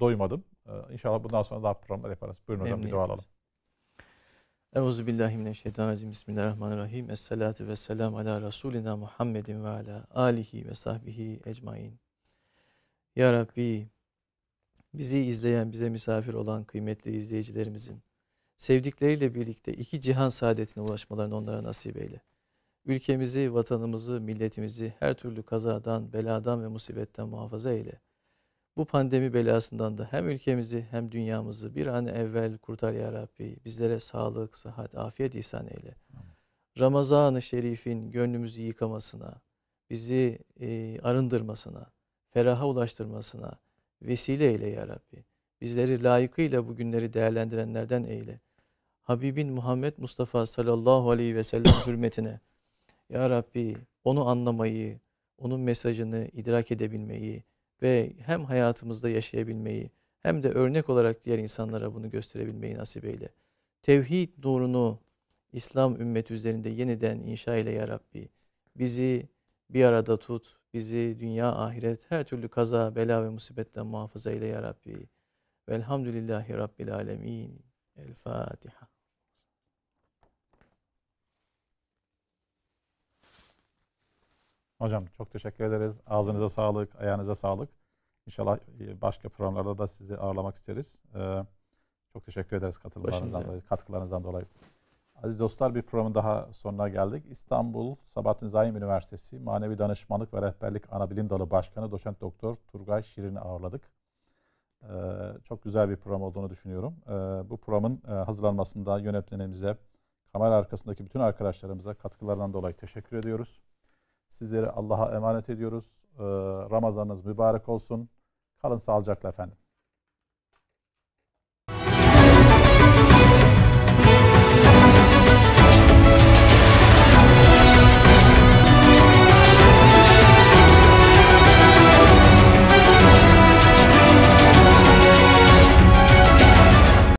doymadım. Ee, inşallah bundan sonra daha programlar yaparız. Buyurun hocam bir dua alalım. Euzu billahi mineşşeytanirracim. Bismillahirrahmanirrahim. Esselatu vesselam ala Resulina Muhammedin ve ala alihi ve sahbihi ecmaîn. Ya Rabbi bizi izleyen, bize misafir olan kıymetli izleyicilerimizin sevdikleriyle birlikte iki cihan saadetine ulaşmalarını onlara nasip eyle. Ülkemizi, vatanımızı, milletimizi her türlü kazadan, beladan ve musibetten muhafaza eyle bu pandemi belasından da hem ülkemizi hem dünyamızı bir an evvel kurtar ya Rabbi. Bizlere sağlık, sıhhat, afiyet ihsan eyle. Ramazan-ı Şerif'in gönlümüzü yıkamasına, bizi e, arındırmasına, feraha ulaştırmasına vesile eyle ya Rabbi. Bizleri layıkıyla bu günleri değerlendirenlerden eyle. Habibin Muhammed Mustafa sallallahu aleyhi ve sellem hürmetine ya Rabbi onu anlamayı, onun mesajını idrak edebilmeyi, ve hem hayatımızda yaşayabilmeyi hem de örnek olarak diğer insanlara bunu gösterebilmeyi nasip eyle. Tevhid nurunu İslam ümmeti üzerinde yeniden inşa ile ya Rabbi. Bizi bir arada tut. Bizi dünya, ahiret, her türlü kaza, bela ve musibetten muhafaza ile ya Rabbi. Velhamdülillahi Rabbil Alemin. El Fatiha. Hocam çok teşekkür ederiz. Ağzınıza sağlık, ayağınıza sağlık. İnşallah e, başka programlarda da sizi ağırlamak isteriz. Ee, çok teşekkür ederiz katkılarınızdan dolayı, katkılarınızdan dolayı. Aziz dostlar bir programın daha sonuna geldik. İstanbul Sabahattin Zaim Üniversitesi Manevi Danışmanlık ve Rehberlik Anabilim Dalı Başkanı Doçent Doktor Turgay Şirin'i ağırladık. Ee, çok güzel bir program olduğunu düşünüyorum. Ee, bu programın e, hazırlanmasında yönetmenimize, kamera arkasındaki bütün arkadaşlarımıza katkılarından dolayı teşekkür ediyoruz. Sizleri Allah'a emanet ediyoruz. Ee, Ramazanınız mübarek olsun. Kalın sağlıcakla efendim.